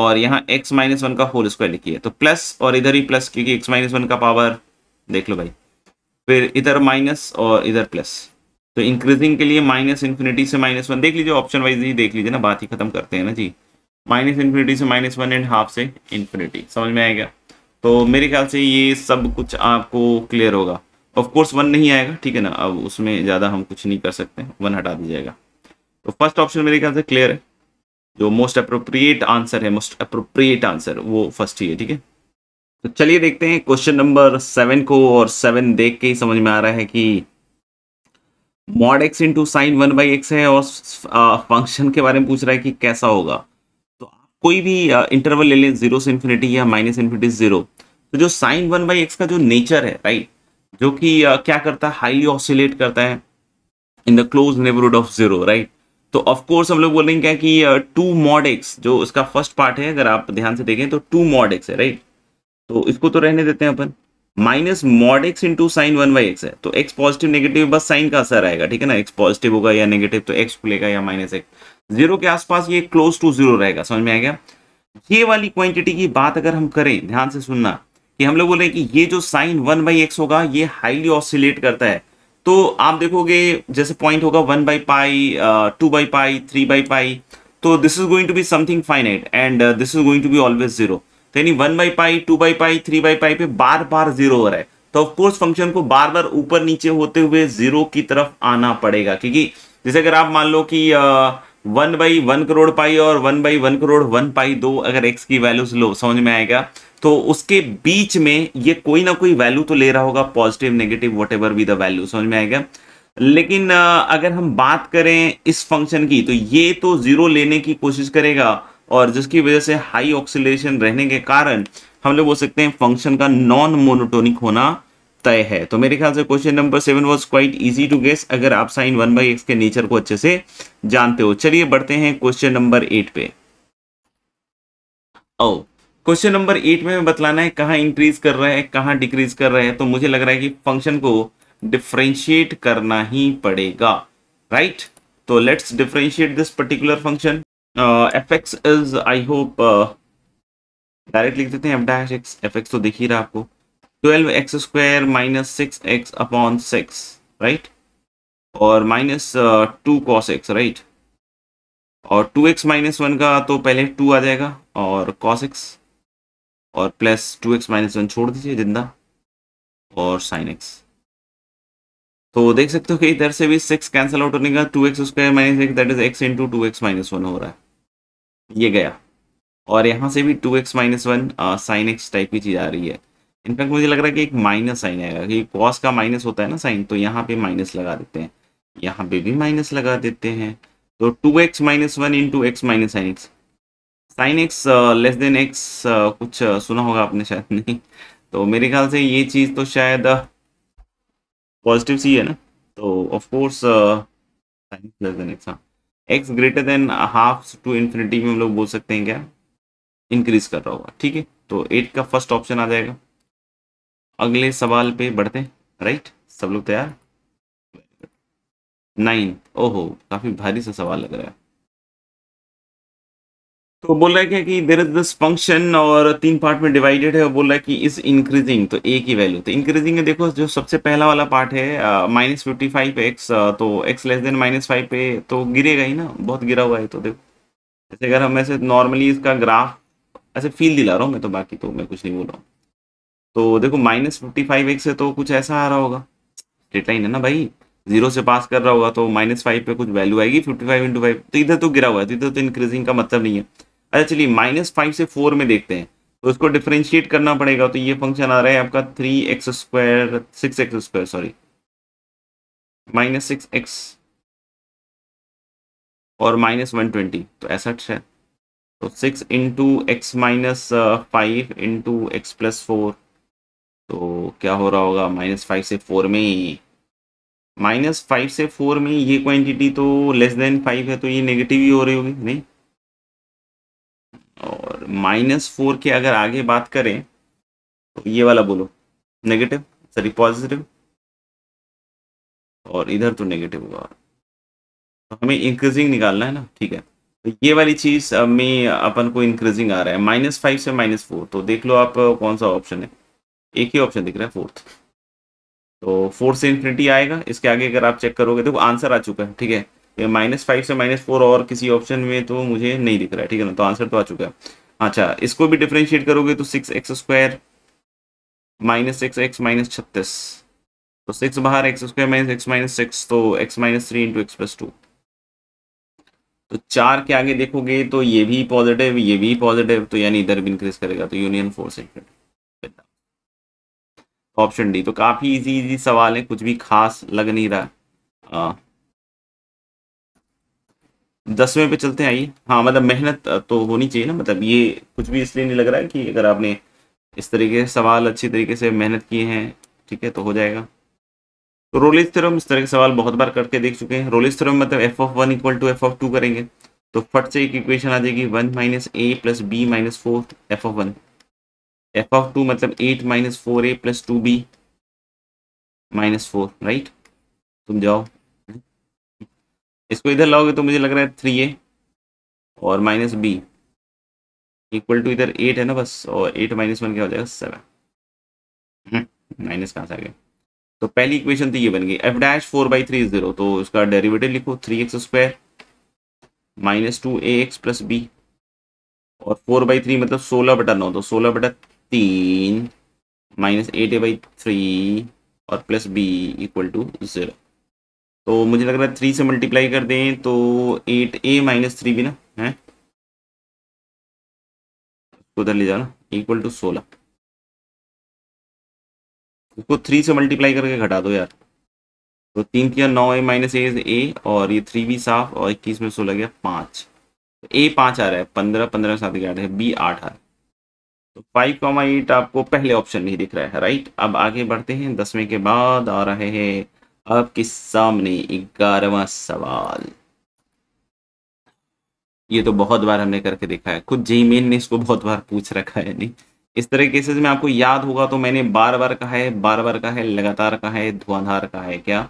और यहाँ x माइनस वन का होल स्क्वायर लिखिए तो प्लस और इधर ही प्लस क्योंकि x माइनस वन का पावर देख लो भाई फिर इधर माइनस और इधर प्लस तो इंक्रीजिंग के लिए माइनस इन्फिनिटी से माइनस वन देख लीजिए ऑप्शन वाइज ही देख लीजिए ना बात ही खत्म करते हैं ना जी माइनस इन्फिनिटी से माइनस वन एंड हाफ से इन्फिनिटी समझ में आएगा तो मेरे ख्याल से ये सब कुछ आपको क्लियर होगा ऑफ कोर्स वन नहीं आएगा ठीक है ना अब उसमें ज़्यादा हम कुछ नहीं कर सकते वन हटा दिया जाएगा तो फर्स्ट ऑप्शन मेरे ख्याल से क्लियर है जो मोस्ट अप्रोप्रिएट आंसर है मोस्ट अप्रोप्रिएट आंसर वो फर्स्ट ही है ठीक है तो चलिए देखते हैं क्वेश्चन नंबर सेवन को और सेवन देख के ही समझ में आ रहा है कि mod x into sine one by x है और फंक्शन के बारे में पूछ रहा है कि कैसा होगा तो आप कोई भी इंटरवल ले लें जीरो से इन्फिनिटी या माइनस इन्फिनिटी जीरो तो जो साइन वन बाई एक्स का जो नेचर है राइट जो कि क्या करता है हाईली ऑसिलेट करता है in the close neighbourhood of zero right तो ऑफ कोर्स हम लोग बोल रहे हैं क्या कि टू मॉड एक्स जो उसका फर्स्ट पार्ट है अगर आप ध्यान से देखें तो टू मॉड एक्स है राइट तो इसको तो रहने देते हैं अपन minus mod x into sine one by x है तो एक्स पॉजिटिव नेगेटिव बस साइन का असर आएगा ठीक है ना एक्स पॉजिटिव होगा या नेगेटिव तो एक्स खुलेगा या माइनस एक्स जीरो के आसपास ये क्लोज टू जीरो रहेगा समझ में आ गया ये वाली क्वांटिटी की बात अगर हम करें ध्यान से सुनना कि हम लोग बोल रहे हैं कि ये जो साइन वन बाई एक्स होगा ये हाईली ऑसिलेट करता है तो आप देखोगे जैसे पॉइंट होगा one by pi two by pi three by pi तो this is going to be something finite and this is going to be always zero यानी one by pi two by pi three by pi पे बार बार जीरो हो रहा है तो ऑफकोर्स फंक्शन को बार बार ऊपर नीचे होते हुए जीरो की तरफ आना पड़ेगा क्योंकि जैसे अगर आप मान लो कि one by one crore pi और one by one crore one pi दो अगर एक्स की वैल्यूज लो समझ में आएगा तो उसके बीच में ये कोई ना कोई वैल्यू तो ले रहा होगा positive negative whatever be the value समझ में आएगा लेकिन अगर हम बात करें इस फंक्शन की तो ये तो जीरो लेने की कोशिश करेगा और जिसकी वजह से हाई ऑक्सीडेशन रहने के कारण हम लोग बोल सकते हैं फंक्शन का नॉन मोनोटोनिक होना तय है तो मेरे ख्याल से question number seven was quite easy to guess अगर आप साइन वन बाई एक्स के नेचर को अच्छे से जानते हो चलिए बढ़ते हैं क्वेश्चन नंबर एट पे oh oh, question number eight में बतलाना है कहाँ इंक्रीज कर रहा है कहाँ डिक्रीज कर रहा है तो मुझे लग रहा है कि फंक्शन को डिफ्रेंशिएट करना ही पड़ेगा राइट right? तो let's differentiate this particular function f x is I hope direct लिख देते हैं f dash x f x तो दिख ही रहा आपको twelve x square minus six x upon six right और minus two cos x right और टू एक्स माइनस वन का तो पहले टू आ जाएगा और कॉस एक्स और plus two x minus one छोड़ दीजिए जिंदा और साइन एक्स तो देख सकते हो कि इधर से भी सिक्स कैंसिल आउट होने का two x square minus x that is x into two x minus one हो रहा है ये गया और यहाँ से भी two x minus one sine x type की चीज़ आ रही है इनफैक्ट मुझे लग रहा है कि एक माइनस साइन आएगा कि कॉस का माइनस होता है ना साइन तो यहाँ पे माइनस लगा देते हैं यहाँ पे भी माइनस लगा देते हैं तो two x minus one into x minus sine x sine x less than x कुछ सुना होगा आपने शायद नहीं तो मेरे ख्याल से ये चीज़ तो शायद पॉजिटिव सी है ना तो of course sine x less than x हाँ x greater than half to infinity में हम लोग बोल सकते हैं क्या इंक्रीज कर रहा होगा ठीक है तो एट का फर्स्ट ऑप्शन आ जाएगा अगले सवाल पे बढ़ते राइट सब लोग तैयार नाइन्थ ओहो काफ़ी भारी सा सवाल लग रहा है तो बोल रहा है कि देर इज दिस फंक्शन और तीन पार्ट में डिवाइडेड है और बोल रहा है कि इज इंक्रीजिंग तो ए की वैल्यू तो इंक्रीजिंग है देखो जो सबसे पहला वाला पार्ट है माइनस फिफ्टी फाइव एक्स तो x less than minus five पे तो गिरेगा ही ना बहुत गिरा हुआ है तो देखो जैसे अगर हम ऐसे नॉर्मली इसका ग्राफ ऐसे फील दिला रहा हूँ मैं तो बाकी तो मैं कुछ नहीं बोल रहा हूँ तो देखो माइनस फिफ्टी फाइव एक्स है तो कुछ ऐसा आ रहा होगा स्ट्रेट लाइन है ना भाई जीरो से पास कर रहा होगा तो माइनस फाइव पे कुछ वैल्यू आएगी फिफ्टी फाइव इंटू फाइव तो इधर तो गिरा हुआ है तो इधर तो इंक्रीजिंग का मतलब नहीं है अच्छा चलिए माइनस फाइव से फोर में देखते हैं तो इसको डिफ्रेंशिएट करना पड़ेगा तो ये फंक्शन आ रहा है आपका three x square six x square sorry minus six x और माइनस वन ट्वेंटी तो ऐसठ अच्छा है तो six into x minus five into x plus four तो क्या हो रहा होगा माइनस फाइव से फोर में माइनस फाइव से फोर में ये क्वांटिटी तो लेस देन फाइव है तो ये नेगेटिव ही हो रही होगी नहीं माइनस फोर के अगर आगे बात करें तो ये वाला बोलो नेगेटिव सॉरी पॉजिटिव और इधर तो नेगेटिव होगा तो हमें इंक्रीजिंग निकालना है ना ठीक है तो ये वाली चीज में अपन को इंक्रीजिंग आ रहा है माइनस फाइव से माइनस फोर तो देख लो आप कौन सा ऑप्शन है एक ही ऑप्शन दिख रहा है फोर्थ तो फोर से इन्फिनिटी आएगा इसके आगे अगर आप चेक करोगे तो आंसर आ चुका है ठीक है माइनस फाइव से माइनस फोर और किसी ऑप्शन में तो मुझे नहीं दिख रहा है ठीक है ना तो आंसर तो आ चुका है अच्छा इसको भी डिफ्रेंशिएट करोगे तो six x square minus six x minus छत्तीस तो सिक्स बाहर x square minus x minus six तो x minus three into x plus two तो चार के आगे देखोगे तो ये भी पॉजिटिव ये भी पॉजिटिव तो यानी इधर भी इंक्रीज करेगा तो यूनियन फोर्स ऑप्शन डी तो काफी इजी इजी सवाल है कुछ भी खास लग नहीं रहा हाँ। दसवें पे चलते हैं आइए हाँ मतलब मेहनत तो होनी चाहिए ना मतलब ये कुछ भी इसलिए नहीं लग रहा है कि अगर आपने इस तरीके से सवाल अच्छी तरीके से मेहनत किए हैं ठीक है तो हो जाएगा तो रोलिस थ्योरम इस तरह के सवाल बहुत बार करके देख चुके हैं रोलिस थ्योरम मतलब f of one equal to f of two करेंगे तो फट से एक इक्वेशन आ जाएगी one minus a plus b minus four f of one f of two मतलब eight minus four a plus two B minus four right तुम जाओ इसको इधर लाओगे तो मुझे लग रहा है थ्री ए और माइनस बी इक्वल टू इधर एट है ना बस और एट माइनस वन क्या हो जाएगा सेवन माइनस हम्म, कहाँ से आ गया तो पहली इक्वेशन तो ये बन गई f dash four by three zero तो उसका डेरिवेटिव लिखो three x square minus two a x plus b और फोर बाई थ्री मतलब सोलह बटा नौ तो सोलह बटा तीन minus eight a by three और plus b equal to zero तो मुझे लग रहा है थ्री से मल्टीप्लाई कर दें तो एट ए माइनस थ्री भी ना है उधर ले जाना इक्वल टू सोलह उसको थ्री से मल्टीप्लाई करके घटा दो यार तो तीन किया नौ ए माइनस ए ए और ये थ्री भी साफ और इक्कीस में सोलह गया पाँच तो ए पाँच आ रहा है पंद्रह पंद्रह सात ग्यारह है तो बी आठ आ रहा है तो फाइव कॉमा एट आपको पहले ऑप्शन नहीं दिख रहा है राइट अब आगे बढ़ते हैं दसवें के बाद आ रहे हैं आपके सामने ग्यारहवा सवाल ये तो बहुत बार हमने करके देखा है खुद जी मेन ने इसको बहुत बार पूछ रखा है नहीं इस तरह के केसेस में आपको याद होगा तो मैंने बार बार कहा है बार बार कहा है लगातार कहा है धुआंधार कहा है क्या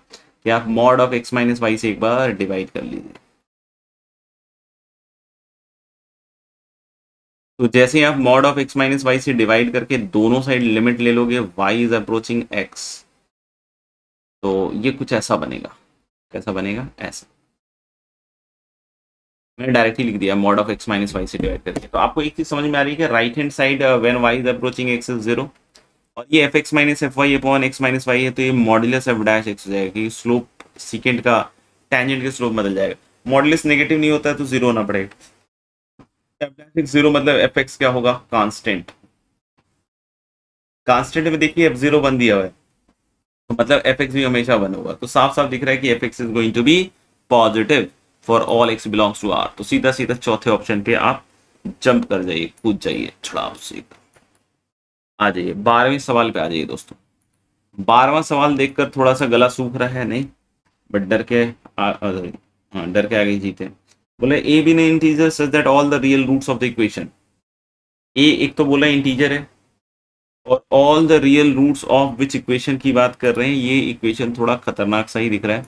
कि आप mod of x minus y से एक बार डिवाइड कर लीजिए तो जैसे ही आप mod of x minus y से डिवाइड करके दोनों साइड लिमिट ले लोगे वाई इज अप्रोचिंग एक्स तो ये कुछ ऐसा बनेगा कैसा बनेगा ऐसा मैंने डायरेक्टली लिख दिया mod of x minus y से डिवाइड करके तो आपको एक चीज समझ में आ रही है कि right hand side when y is approaching x is zero और ये f x minus f y upon x minus y है तो ये मॉडुलस एफ डैश एक्स हो जाएगा क्योंकि स्लोप सिकेंड का टेंजेंट के स्लोप बदल जाएगा मॉडुलस नेगेटिव नहीं होता है तो जीरो होना पड़ेगा एफ डैश एक्स जीरो मतलब एफ एक्स क्या होगा कांस्टेंट कांस्टेंट में देखिए एफ जीरो बन दिया हुआ है तो मतलब एफ एक्स भी हमेशा वन होगा तो साफ साफ दिख रहा है कि f x is going to be positive for all x belongs to R तो सीधा सीधा चौथे ऑप्शन पे आप जंप कर जाइए कूद जाइए छड़ाव सीधा आ जाइए बारहवें सवाल पे आ जाइए दोस्तों बारहवा सवाल देखकर थोड़ा सा गला सूख रहा है नहीं बट डर के हाँ, डर के आगे जीते बोले ए बी ने integer such that all the real roots of the equation a एक तो बोला इंटीजर है और all the real roots of which equation की बात कर रहे हैं ये इक्वेशन थोड़ा खतरनाक सा ही दिख रहा है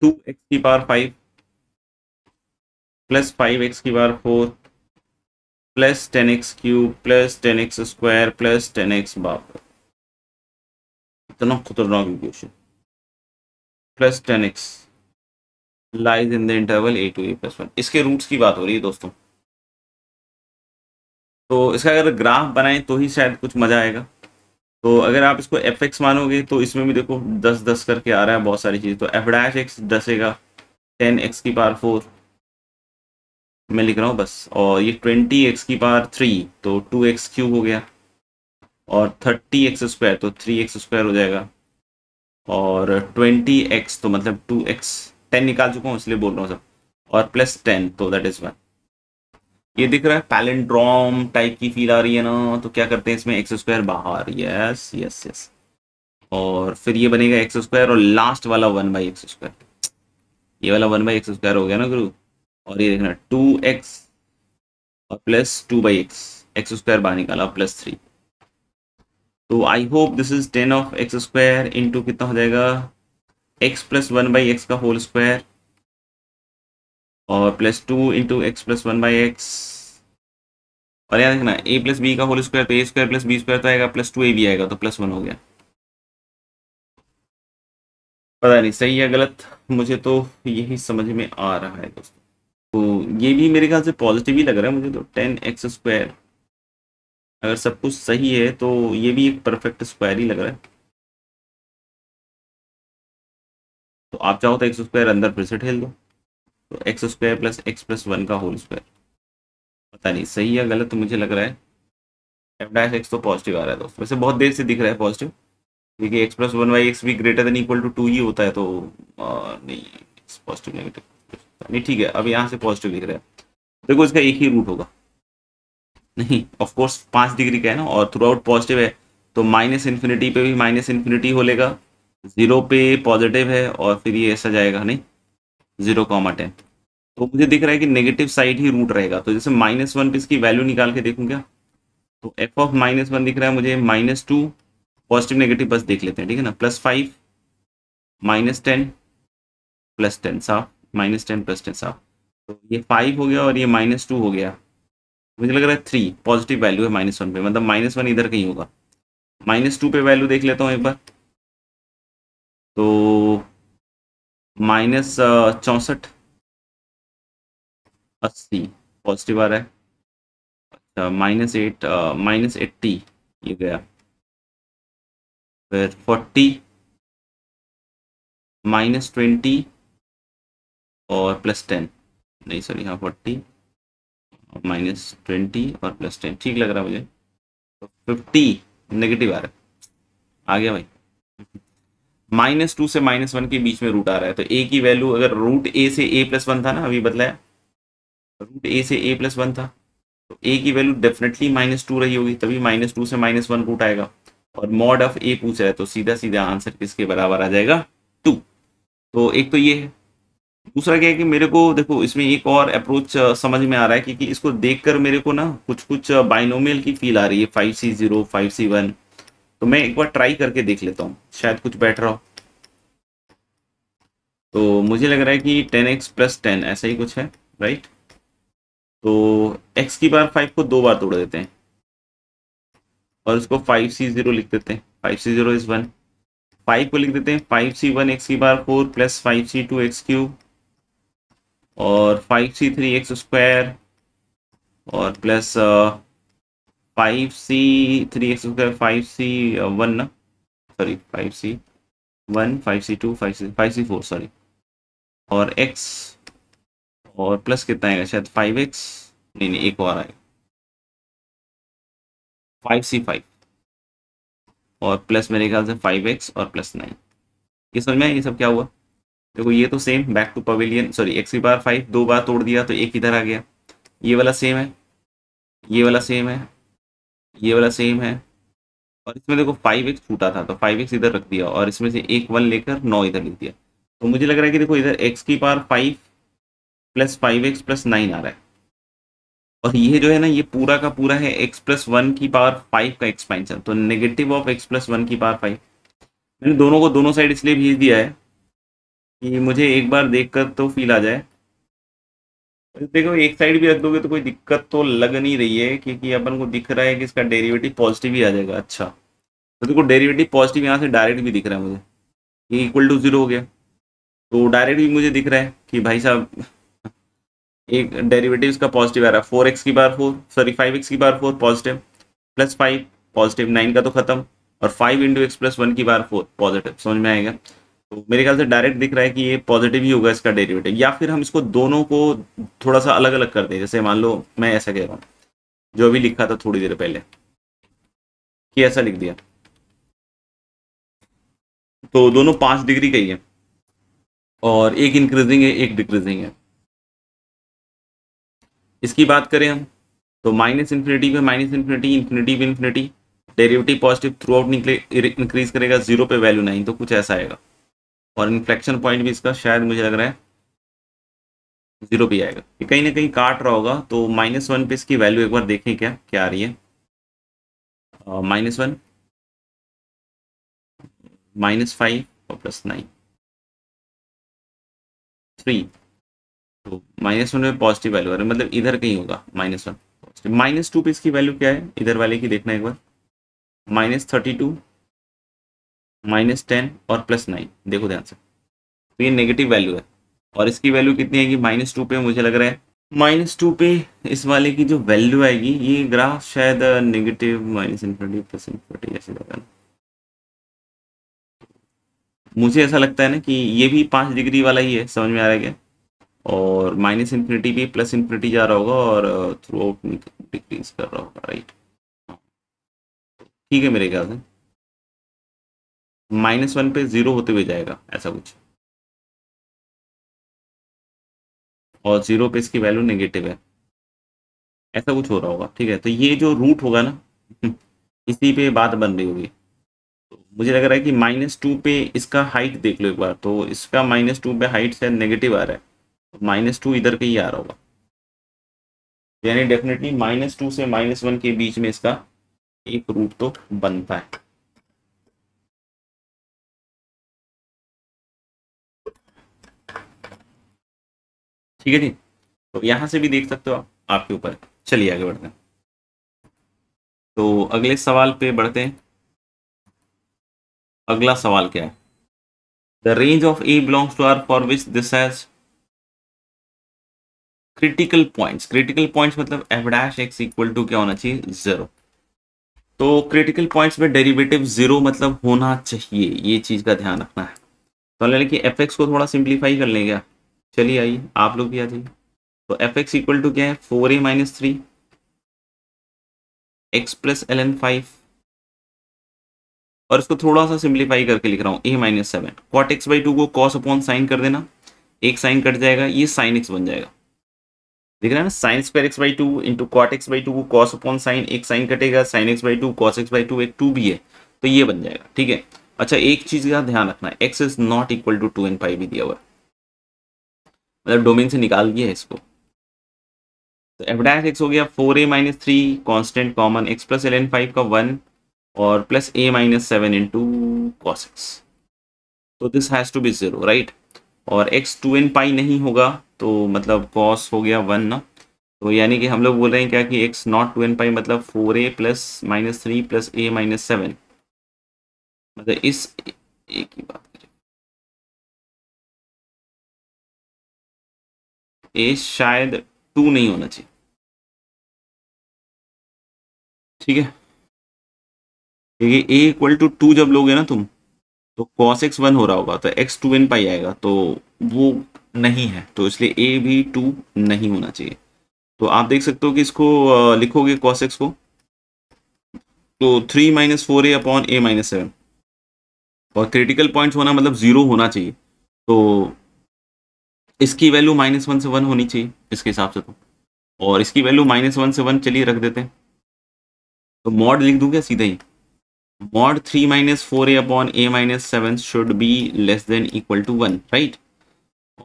टू एक्स की power five plus five x की power four plus ten x cube plus ten x square plus ten x बाप इतना खतरनाक equation plus ten x lies in the interval a to a plus one इसके रूट्स की बात हो रही है दोस्तों तो इसका अगर ग्राफ बनाएं तो ही शायद कुछ मज़ा आएगा तो अगर आप इसको एफ एक्स मानोगे तो इसमें भी देखो दस दस करके आ रहा है बहुत सारी चीज़ तो एफ डैश एक्स दसेगा टेन एक्स की पार फोर मैं लिख रहा हूँ बस और ये ट्वेंटी एक्स की पार थ्री तो टू एक्स क्यूब हो गया और थर्टी एक्स स्क्वायर तो थ्री एक्स स्क्वायर हो जाएगा और ट्वेंटी एक्स तो मतलब टू एक्स टेन निकाल चुका हूँ इसलिए बोल रहा हूँ सब और प्लस टेन तो दैट इज़ वन ये दिख रहा है पैलेंड्रॉम टाइप की फील आ रही है ना तो क्या करते हैं इसमें एक्स स्क्वायर बाहर यस यस यस और फिर ये बनेगा एक्स स्क्वायर और लास्ट वाला वन बाई एक्स स्क्वायर ये वाला वन बाई एक्स स्क्वायर हो गया ना गुरु और ये देखना टू एक्स और plus two by x x square बाहर निकाला प्लस थ्री तो I hope this is ten of x square into कितना हो जाएगा x plus one by x का होल स्क्वायर और plus two into x plus one by x और याद रखना ए प्लस बी का होल स्क्वायर तो a square plus b square तो आएगा प्लस टू ए बी आएगा तो प्लस वन हो गया पता नहीं सही या गलत मुझे तो यही समझ में आ रहा है दोस्तों तो ये भी मेरे ख्याल से पॉजिटिव ही लग रहा है मुझे तो टेन एक्स स्क्वायर अगर सब कुछ सही है तो ये भी एक परफेक्ट स्क्वायर ही लग रहा है तो आप चाहो तो एक्स स्क्वायर अंदर फिर से ठेल दो तो x square plus x plus one का होल स्क्वायर पता नहीं सही या गलत तो मुझे लग रहा है एफ डैश एक्स तो पॉजिटिव आ रहा है दोस्तों वैसे बहुत देर से दिख रहा है पॉजिटिव क्योंकि x plus one by x भी greater than equal to two ही होता है तो आ, नहीं पॉजिटिव नेगेटिव नहीं ठीक है अब यहाँ से पॉजिटिव दिख रहा है देखो तो इसका एक ही रूट होगा नहीं ऑफकोर्स पाँच डिग्री का है ना और थ्रू आउट पॉजिटिव है तो माइनस इन्फिनिटी पे भी माइनस इन्फिनिटी हो लेगा जीरो पे पॉजिटिव है और फिर ये ऐसा जाएगा नहीं जीरो कॉमा टेन तो मुझे दिख रहा है कि नेगेटिव साइड ही रूट रहेगा तो जैसे माइनस वन पे इसकी वैल्यू निकाल के देखूँ क्या तो एफ ऑफ माइनस वन दिख रहा है मुझे माइनस टू पॉजिटिव नेगेटिव बस देख लेते हैं ठीक है ना plus five minus ten plus ten साफ माइनस टेन प्लस टेन साफ तो ये फाइव हो गया और ये माइनस टू हो गया मुझे लग रहा है थ्री पॉजिटिव वैल्यू है माइनस वन पे मतलब माइनस वन इधर कहीं होगा माइनस टू पे वैल्यू देख लेता हूँ एक बार तो माइनस uh, चौंसठ अस्सी पॉजिटिव आ रहा है अच्छा माइनस एट माइनस एट्टी ये गया फिर फोर्टी माइनस ट्वेंटी और प्लस टेन नहीं सॉरी हाँ फोर्टी माइनस ट्वेंटी और प्लस टेन ठीक लग रहा है मुझे तो फिफ्टी नेगेटिव आ रहा है आ गया भाई माइनस टू से माइनस वन के बीच में रूट आ रहा है तो ए की वैल्यू अगर रूट ए से ए प्लस वन था ना अभी बदला है रूट ए से ए प्लस वन था तो ए की वैल्यू डेफिनेटली माइनस टू रही होगी तभी माइनस टू से माइनस वन रूट आएगा और मॉड ऑफ ए पूछ रहा है तो सीधा सीधा आंसर किसके बराबर आ जाएगा टू तो एक तो ये है दूसरा क्या है कि मेरे को देखो इसमें एक और अप्रोच समझ में आ रहा है क्योंकि इसको कर मेरे को ना कुछ कुछ बाइनोमियल की फील आ रही है five C zero five C one तो मैं एक बार ट्राई करके देख लेता हूँ शायद कुछ बैठ रहा हो तो मुझे लग रहा है कि टेन एक्स प्लस टेन ऐसा ही कुछ है राइट तो x की बार फाइव को दो बार तोड़ देते हैं और इसको फाइव सी जीरो लिख देते हैं five C zero is one five को लिख देते हैं फाइव सी वन एक्स की बार four plus five C two x cube और five C three x square और plus five C three x square five C one ना sorry five C one five C two five C five C four sorry और एक्स और प्लस कितना आएगा शायद फाइव एक्स नहीं नहीं एक और आएगा फाइव सी फाइव और प्लस मेरे ख्याल से फाइव एक्स और प्लस नाइन ये समझ में ये सब क्या हुआ देखो ये तो same back to pavilion sorry x की बार फाइव दो बार तोड़ दिया तो एक इधर आ गया ये वाला सेम है ये वाला सेम है ये वाला सेम है और इसमें देखो फाइव एक्स छूटा था तो फाइव एक्स इधर रख दिया और इसमें से एक वन लेकर नौ इधर लिख दिया तो मुझे लग रहा है कि देखो इधर एक्स की पार five plus five x plus nine आ रहा है और ये जो है ना ये पूरा का पूरा है एक्स प्लस वन की पावर फाइव का एक्सपेंशन तो negative of x plus one की पावर फाइव मैंने दोनों को दोनों साइड इसलिए भेज दिया है कि मुझे एक बार देख कर तो फील आ जाए देखो एक साइड भी रख दोगे तो कोई दिक्कत तो लग नहीं रही है क्योंकि अपन को दिख रहा है कि इसका डेरिवेटिव पॉजिटिव ही आ जाएगा अच्छा तो देखो डेरिवेटिव पॉजिटिव यहाँ से डायरेक्ट भी दिख रहा है मुझे ये इक्वल टू जीरो हो गया तो डायरेक्ट भी मुझे दिख रहा है कि भाई साहब एक डेरिवेटिव का पॉजिटिव आ रहा है फोर एक्स की बार फोर सॉरी फाइव एक्स की बार four positive plus five positive nine का तो खत्म और five into x plus one की बार फोर पॉजिटिव समझ में आएगा तो मेरे ख्याल से डायरेक्ट दिख रहा है कि ये पॉजिटिव ही होगा इसका डेरिवेटिव या फिर हम इसको दोनों को थोड़ा सा अलग अलग कर दें जैसे मान लो मैं ऐसा कह रहा हूँ जो अभी लिखा था थोड़ी देर पहले कि ऐसा लिख दिया तो दोनों पांच डिग्री का ही है और एक इंक्रीजिंग है एक डिक्रीजिंग है इसकी बात करें हम तो माइनस इन्फिनिटी पे माइनस इन्फिनिटी इन्फिनिटी पे infinity derivative positive through out निकले इंक्रीज करेगा जीरो पे वैल्यू नहीं तो कुछ ऐसा आएगा और इन्फ्लेक्शन पॉइंट भी इसका शायद मुझे लग रहा है जीरो पे आएगा ये कहीं ना कहीं काट रहा होगा तो माइनस वन पे इसकी वैल्यू एक बार देखें क्या क्या आ रही है माइनस वन माइनस फाइव और प्लस नाइन थ्री तो माइनस वन में पॉजिटिव वैल्यू आ रहा है मतलब इधर कहीं होगा minus one positive minus two पे इसकी वैल्यू क्या है इधर वाले की देखना एक बार minus thirty two minus ten और प्लस नाइन देखो ध्यान से तो ये नेगेटिव वैल्यू है और इसकी वैल्यू कितनी आएगी माइनस टू पे मुझे लग रहा है माइनस टू पे इस वाले की जो वैल्यू आएगी ये ग्राफ शायद negative minus infinity plus infinity ऐसे लगा मुझे ऐसा लगता है ना कि ये भी पाँच डिग्री वाला ही है समझ में आ रहा है क्या और माइनस इन्फिनिटी भी प्लस इन्फिनिटी जा रहा होगा और थ्रू आउट डिक्रीज कर रहा होगा राइट ठीक है मेरे ख्याल से माइनस वन पे जीरो होते हुए जाएगा ऐसा कुछ और जीरो पे इसकी वैल्यू नेगेटिव है ऐसा कुछ हो रहा होगा ठीक है तो ये जो रूट होगा ना इसी पे बात बन रही होगी तो मुझे लग रहा है कि माइनस टू पे इसका हाइट देख लो एक बार तो इसका माइनस टू पे हाइट शायद नेगेटिव आ रहा है माइनस तो टू इधर कहीं आ रहा होगा यानी डेफिनेटली माइनस टू से माइनस वन के बीच में इसका एक रूट तो बनता है ठीक है जी तो यहां से भी देख सकते हो आप आपके ऊपर चलिए आगे बढ़ते हैं तो अगले सवाल पे बढ़ते हैं अगला सवाल क्या है the range of a belongs to R for which this has critical points critical points मतलब f dash x equal to क्या होना चाहिए जीरो तो क्रिटिकल पॉइंट्स में डेरिवेटिव जीरो मतलब होना चाहिए ये चीज का ध्यान रखना है तो हमने कि एफ को थोड़ा सिंप्लीफाई कर लेंगे चलिए आइए आप लोग भी आ जाइए तो एफ एक्स इक्वल टू क्या है four a minus three x plus l n five और इसको थोड़ा सा सिंप्लीफाई करके लिख रहा हूँ a minus seven cot x by two को कॉस अपॉन साइन कर देना एक साइन कट जाएगा ये साइन एक्स बन जाएगा देख रहे हैं ना sine square x by two into cot x by two cos upon sine एक साइन कटेगा sine x by two cos x by two एक टू भी है तो ये बन जाएगा ठीक है अच्छा एक चीज का ध्यान रखना है x is not equal to two and five भी दिया हुआ मतलब डोमेन से निकाल दिया है इसको तो एफ डैश एक्स हो गया four a minus three constant common x plus l n five का वन और plus a minus seven into cos x तो this has to be zero right और एक्स टू एन पाई नहीं होगा तो मतलब कॉस हो गया वन ना तो यानी कि हम लोग बोल रहे हैं क्या कि x not two n pi मतलब four a plus minus three plus a minus seven मतलब इस ए की बात करें ए शायद टू नहीं होना चाहिए ठीक है क्योंकि ए इक्वल टू टू जब लोगे ना तुम तो कॉस एक्स वन हो रहा होगा तो एक्स टू एन पाई आएगा तो वो नहीं है तो इसलिए ए भी टू नहीं होना चाहिए तो आप देख सकते हो कि इसको लिखोगे कॉस एक्स को तो three minus four a upon a minus seven और क्रिटिकल पॉइंट्स होना मतलब जीरो होना चाहिए तो इसकी वैल्यू माइनस वन से वन होनी चाहिए इसके हिसाब से तो और इसकी वैल्यू माइनस वन से वन चलिए रख देते हैं तो मॉड लिख दूंगा सीधे ही mod three minus four a upon a minus seven should be less than equal to one right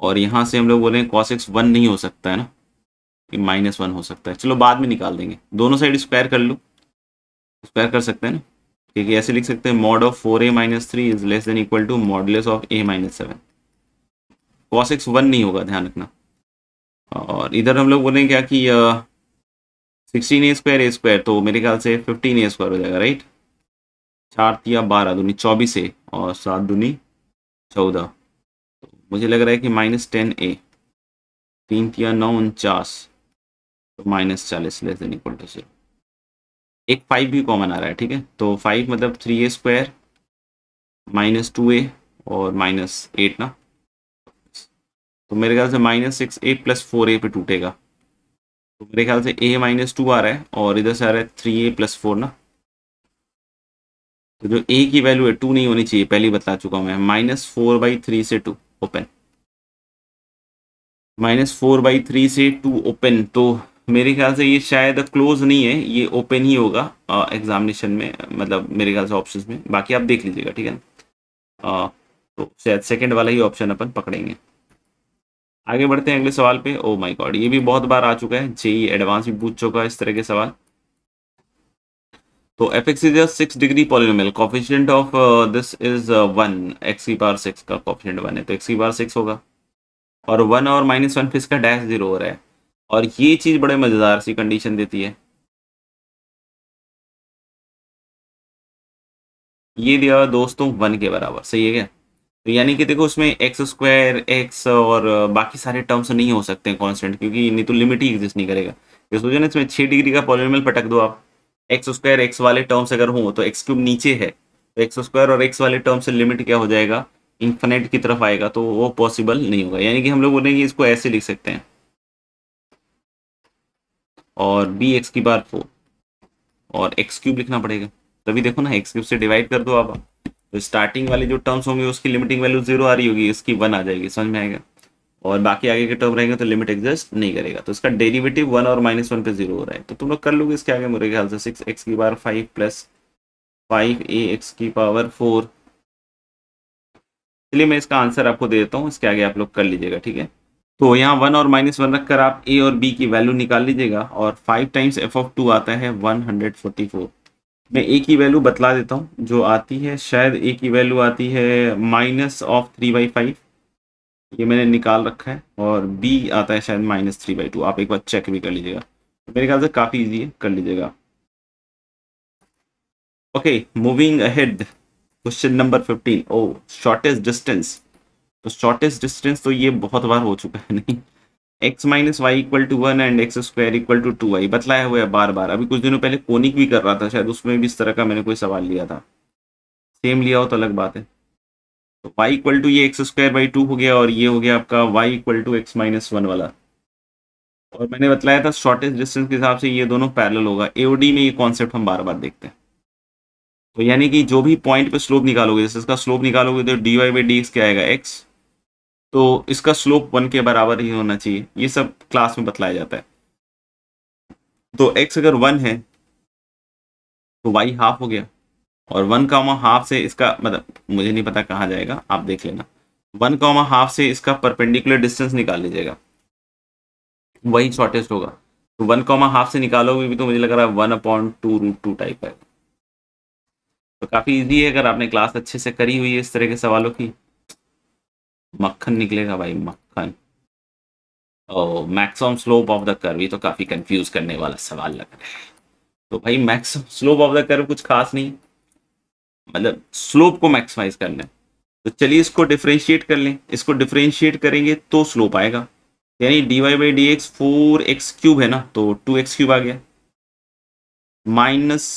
और यहाँ से हम लोग बोले कॉस एक्स वन नहीं हो सकता है ना कि माइनस वन हो सकता है चलो बाद में निकाल देंगे दोनों साइड स्क्वायर कर लो स्क्वायर कर सकते हैं ना क्योंकि ऐसे लिख सकते हैं mod of four a minus three is less than equal to modulus of a minus seven cos x one नहीं होगा ध्यान रखना और इधर हम लोग बोलें क्या कि sixteen a square a square तो मेरे ख्याल से फिफ्टीन ए स्क्वायर हो जाएगा राइट चार या बारह दूनी चौबीस ए और सात दूनी चौदह मुझे लग रहा है कि माइनस टेन ए तीन तिया नौ उनचास तो माइनस चालीस less than equal to zero एक फाइव भी कॉमन आ रहा है ठीक है तो फाइव मतलब three a square minus two a और माइनस एट ना तो मेरे ख्याल से minus six a plus four a पे टूटेगा तो मेरे ख्याल से ए माइनस टू आ रहा है और इधर से आ रहा है थ्री ए प्लस फोर ना तो जो ए की वैल्यू है टू नहीं होनी चाहिए पहले बता चुका हूँ मैं माइनस फोर बाई थ्री से two open minus four by three से टू ओपन तो मेरे ख्याल से ये शायद क्लोज नहीं है ये ओपन ही होगा एग्जामिनेशन में मतलब मेरे ख्याल से ऑप्शन में बाकी आप देख लीजिएगा ठीक है ना आ, तो शायद सेकंड वाला ही ऑप्शन अपन पकड़ेंगे आगे बढ़ते हैं अगले सवाल पे ओ माय गॉड ये भी बहुत बार आ चुका है जे एडवांस e भी पूछ चुका है इस तरह के सवाल तो f x is six degree polynomial coefficient of this is one x की पार सिक्स का कॉफिशियंट वन है तो एक्स की पार सिक्स होगा और वन और माइनस वन फिर इसका डैश जीरो हो रहा है और ये चीज़ बड़े मज़ेदार सी कंडीशन देती है ये दिया दोस्तों वन के बराबर सही है क्या तो यानी कि देखो उसमें एक्स स्क्वायर एक्स और uh, बाकी सारे टर्म्स नहीं हो सकते हैं कॉन्स्टेंट क्योंकि नहीं तो लिमिट ही एग्जिस्ट नहीं करेगा ये सोचो ना इसमें छह डिग्री का पॉलिनोमियल पटक दो आप एक्स स्क्वायर एक्स वाले टर्म्स अगर हो तो एक्स क्यूब नीचे है तो एक्स स्क्वायर और एक्स वाले टर्म से लिमिट क्या हो जाएगा इन्फिनेट की तरफ आएगा तो वो पॉसिबल नहीं होगा यानी कि हम लोग बोलेंगे इसको ऐसे लिख सकते हैं और बी एक्स की बार फोर और एक्स क्यूब लिखना पड़ेगा तभी देखो ना एक्स क्यूब से डिवाइड कर दो आप तो स्टार्टिंग वाले जो टर्म्स होंगे उसकी लिमिटिंग वैल्यू जीरो आ रही होगी इसकी वन आ जाएगी समझ में आएगा और बाकी आगे के टर्म रहेंगे तो लिमिट एग्जिस्ट नहीं करेगा तो इसका डेरिवेटिव वन और माइनस वन पे जीरो हो रहा है तो तुम लोग कर लोगे इसके आगे मुझे ख्याल से सिक्स एक्स की power five plus five a x की पावर फोर चलिए मैं इसका आंसर आपको दे देता हूँ इसके आगे आप लोग कर लीजिएगा ठीक है तो यहाँ वन और माइनस वन रखकर आप ए और बी की वैल्यू निकाल लीजिएगा और five times f of two आता है वन हंड्रेड फोर्टी फोर मैं ए की वैल्यू बतला देता हूँ जो आती है शायद ए की वैल्यू आती है minus of three by five ये मैंने निकाल रखा है और बी आता है शायद माइनस थ्री बाई टू आप एक बार चेक भी कर लीजिएगा मेरे ख्याल से काफ़ी इजी है कर लीजिएगा okay moving ahead question number fifteen oh shortest distance तो शॉर्टेस्ट डिस्टेंस तो ये बहुत बार हो चुका है नहीं x minus y equal to one and x square equal to two y बतलाया हुआ है बार बार अभी कुछ दिनों पहले कोनिक भी कर रहा था शायद उसमें भी इस तरह का मैंने कोई सवाल लिया था सेम लिया हो तो अलग बात है तो y इक्वल टू ये एक्स स्क्वायर बाई टू हो गया और ये हो गया आपका y equal to x minus one वाला और मैंने बताया था शॉर्टेस्ट डिस्टेंस के हिसाब से ये दोनों पैरेलल होगा एओडी में ये कॉन्सेप्ट हम बार बार देखते हैं तो यानी कि जो भी पॉइंट पे स्लोप निकालोगे जैसे इसका स्लोप निकालोगे तो d y by d x क्या आएगा एक्स तो इसका स्लोप वन के बराबर ही होना चाहिए ये सब क्लास में बतलाया जाता है तो एक्स अगर वन है तो वाई हाफ हो गया और वन कामा हाफ से इसका मतलब मुझे नहीं पता कहाँ जाएगा आप देख लेना वन कामा हाफ से इसका परपेंडिकुलर डिस्टेंस निकाल लीजिएगा वही शॉर्टेस्ट होगा तो वन कामा हाफ से निकालोगे भी तो मुझे लग रहा है one upon two root two type है तो काफ़ी इजी है अगर आपने क्लास अच्छे से करी हुई है इस तरह के सवालों की मक्खन निकलेगा भाई मक्खन और maximum slope of the curve ये तो काफ़ी कंफ्यूज करने वाला सवाल लग रहा है तो भाई maximum slope of the curve कुछ खास नहीं मतलब स्लोप को मैक्सिमाइज करना है तो चलिए इसको डिफ्रेंशिएट कर लें इसको डिफ्रेंशिएट करेंगे तो स्लोप आएगा यानी d y by d x four x cube है ना तो टू एक्स क्यूब आ गया minus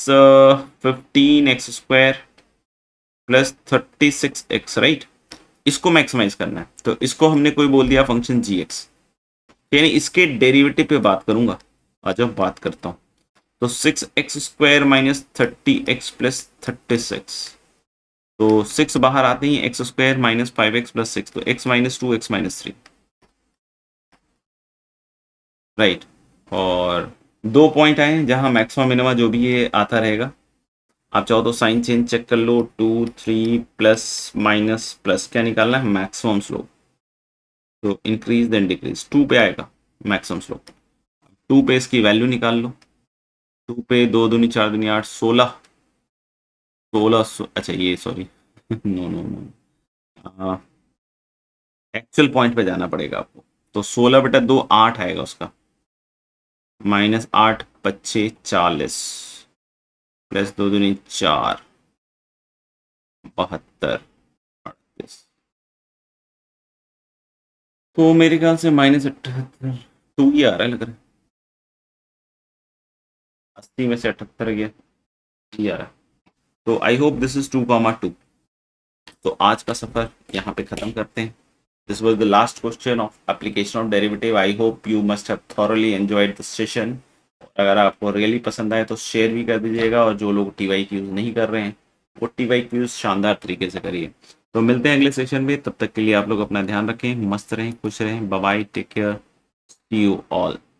fifteen x square plus thirty six x right इसको मैक्सिमाइज करना है तो इसको हमने कोई बोल दिया फंक्शन जी एक्स यानी इसके डेरिवेटिव पे बात करूंगा आज बात करता हूँ तो six x square minus thirty x plus thirty six तो सिक्स बाहर आते ही x square minus five x plus six तो x minus two x minus three right और दो पॉइंट आए जहां मैक्सिमम मिनिमा जो भी ये आता रहेगा आप चाहो तो साइन चेंज चेक कर लो two three plus minus plus क्या निकालना है मैक्सिमम स्लोप तो इंक्रीज देन डिक्रीज टू पे आएगा मैक्सिमम स्लोप टू पे इसकी वैल्यू निकाल लो टू पे दो दुनी चार दूनी आठ सोलह सोलह सो, अच्छा ये sorry no no no actual point पे जाना पड़ेगा आपको तो सोलह बटा दो आठ आएगा उसका माइनस आठ पच्चे चालीस प्लस दो दूनी चार बहत्तर अड़तीस तो मेरे ख्याल से माइनस अठहत्तर टू तो ही आ रहा है लग रहा है अस्सी में से अठहत्तर गया ग्यारह तो I hope this is two comma two तो आज का सफर यहाँ पे खत्म करते हैं this was the last question of application of derivative I hope you must have thoroughly enjoyed the session अगर आपको रियली पसंद आए तो शेयर भी कर दीजिएगा और जो लोग टी वाई की यूज़ नहीं कर रहे हैं वो टी वाई की यूज़ शानदार तरीके से करिए तो मिलते हैं अगले सेशन में तब तक के लिए आप लोग अपना ध्यान रखें मस्त रहें खुश रहें bye take care see you all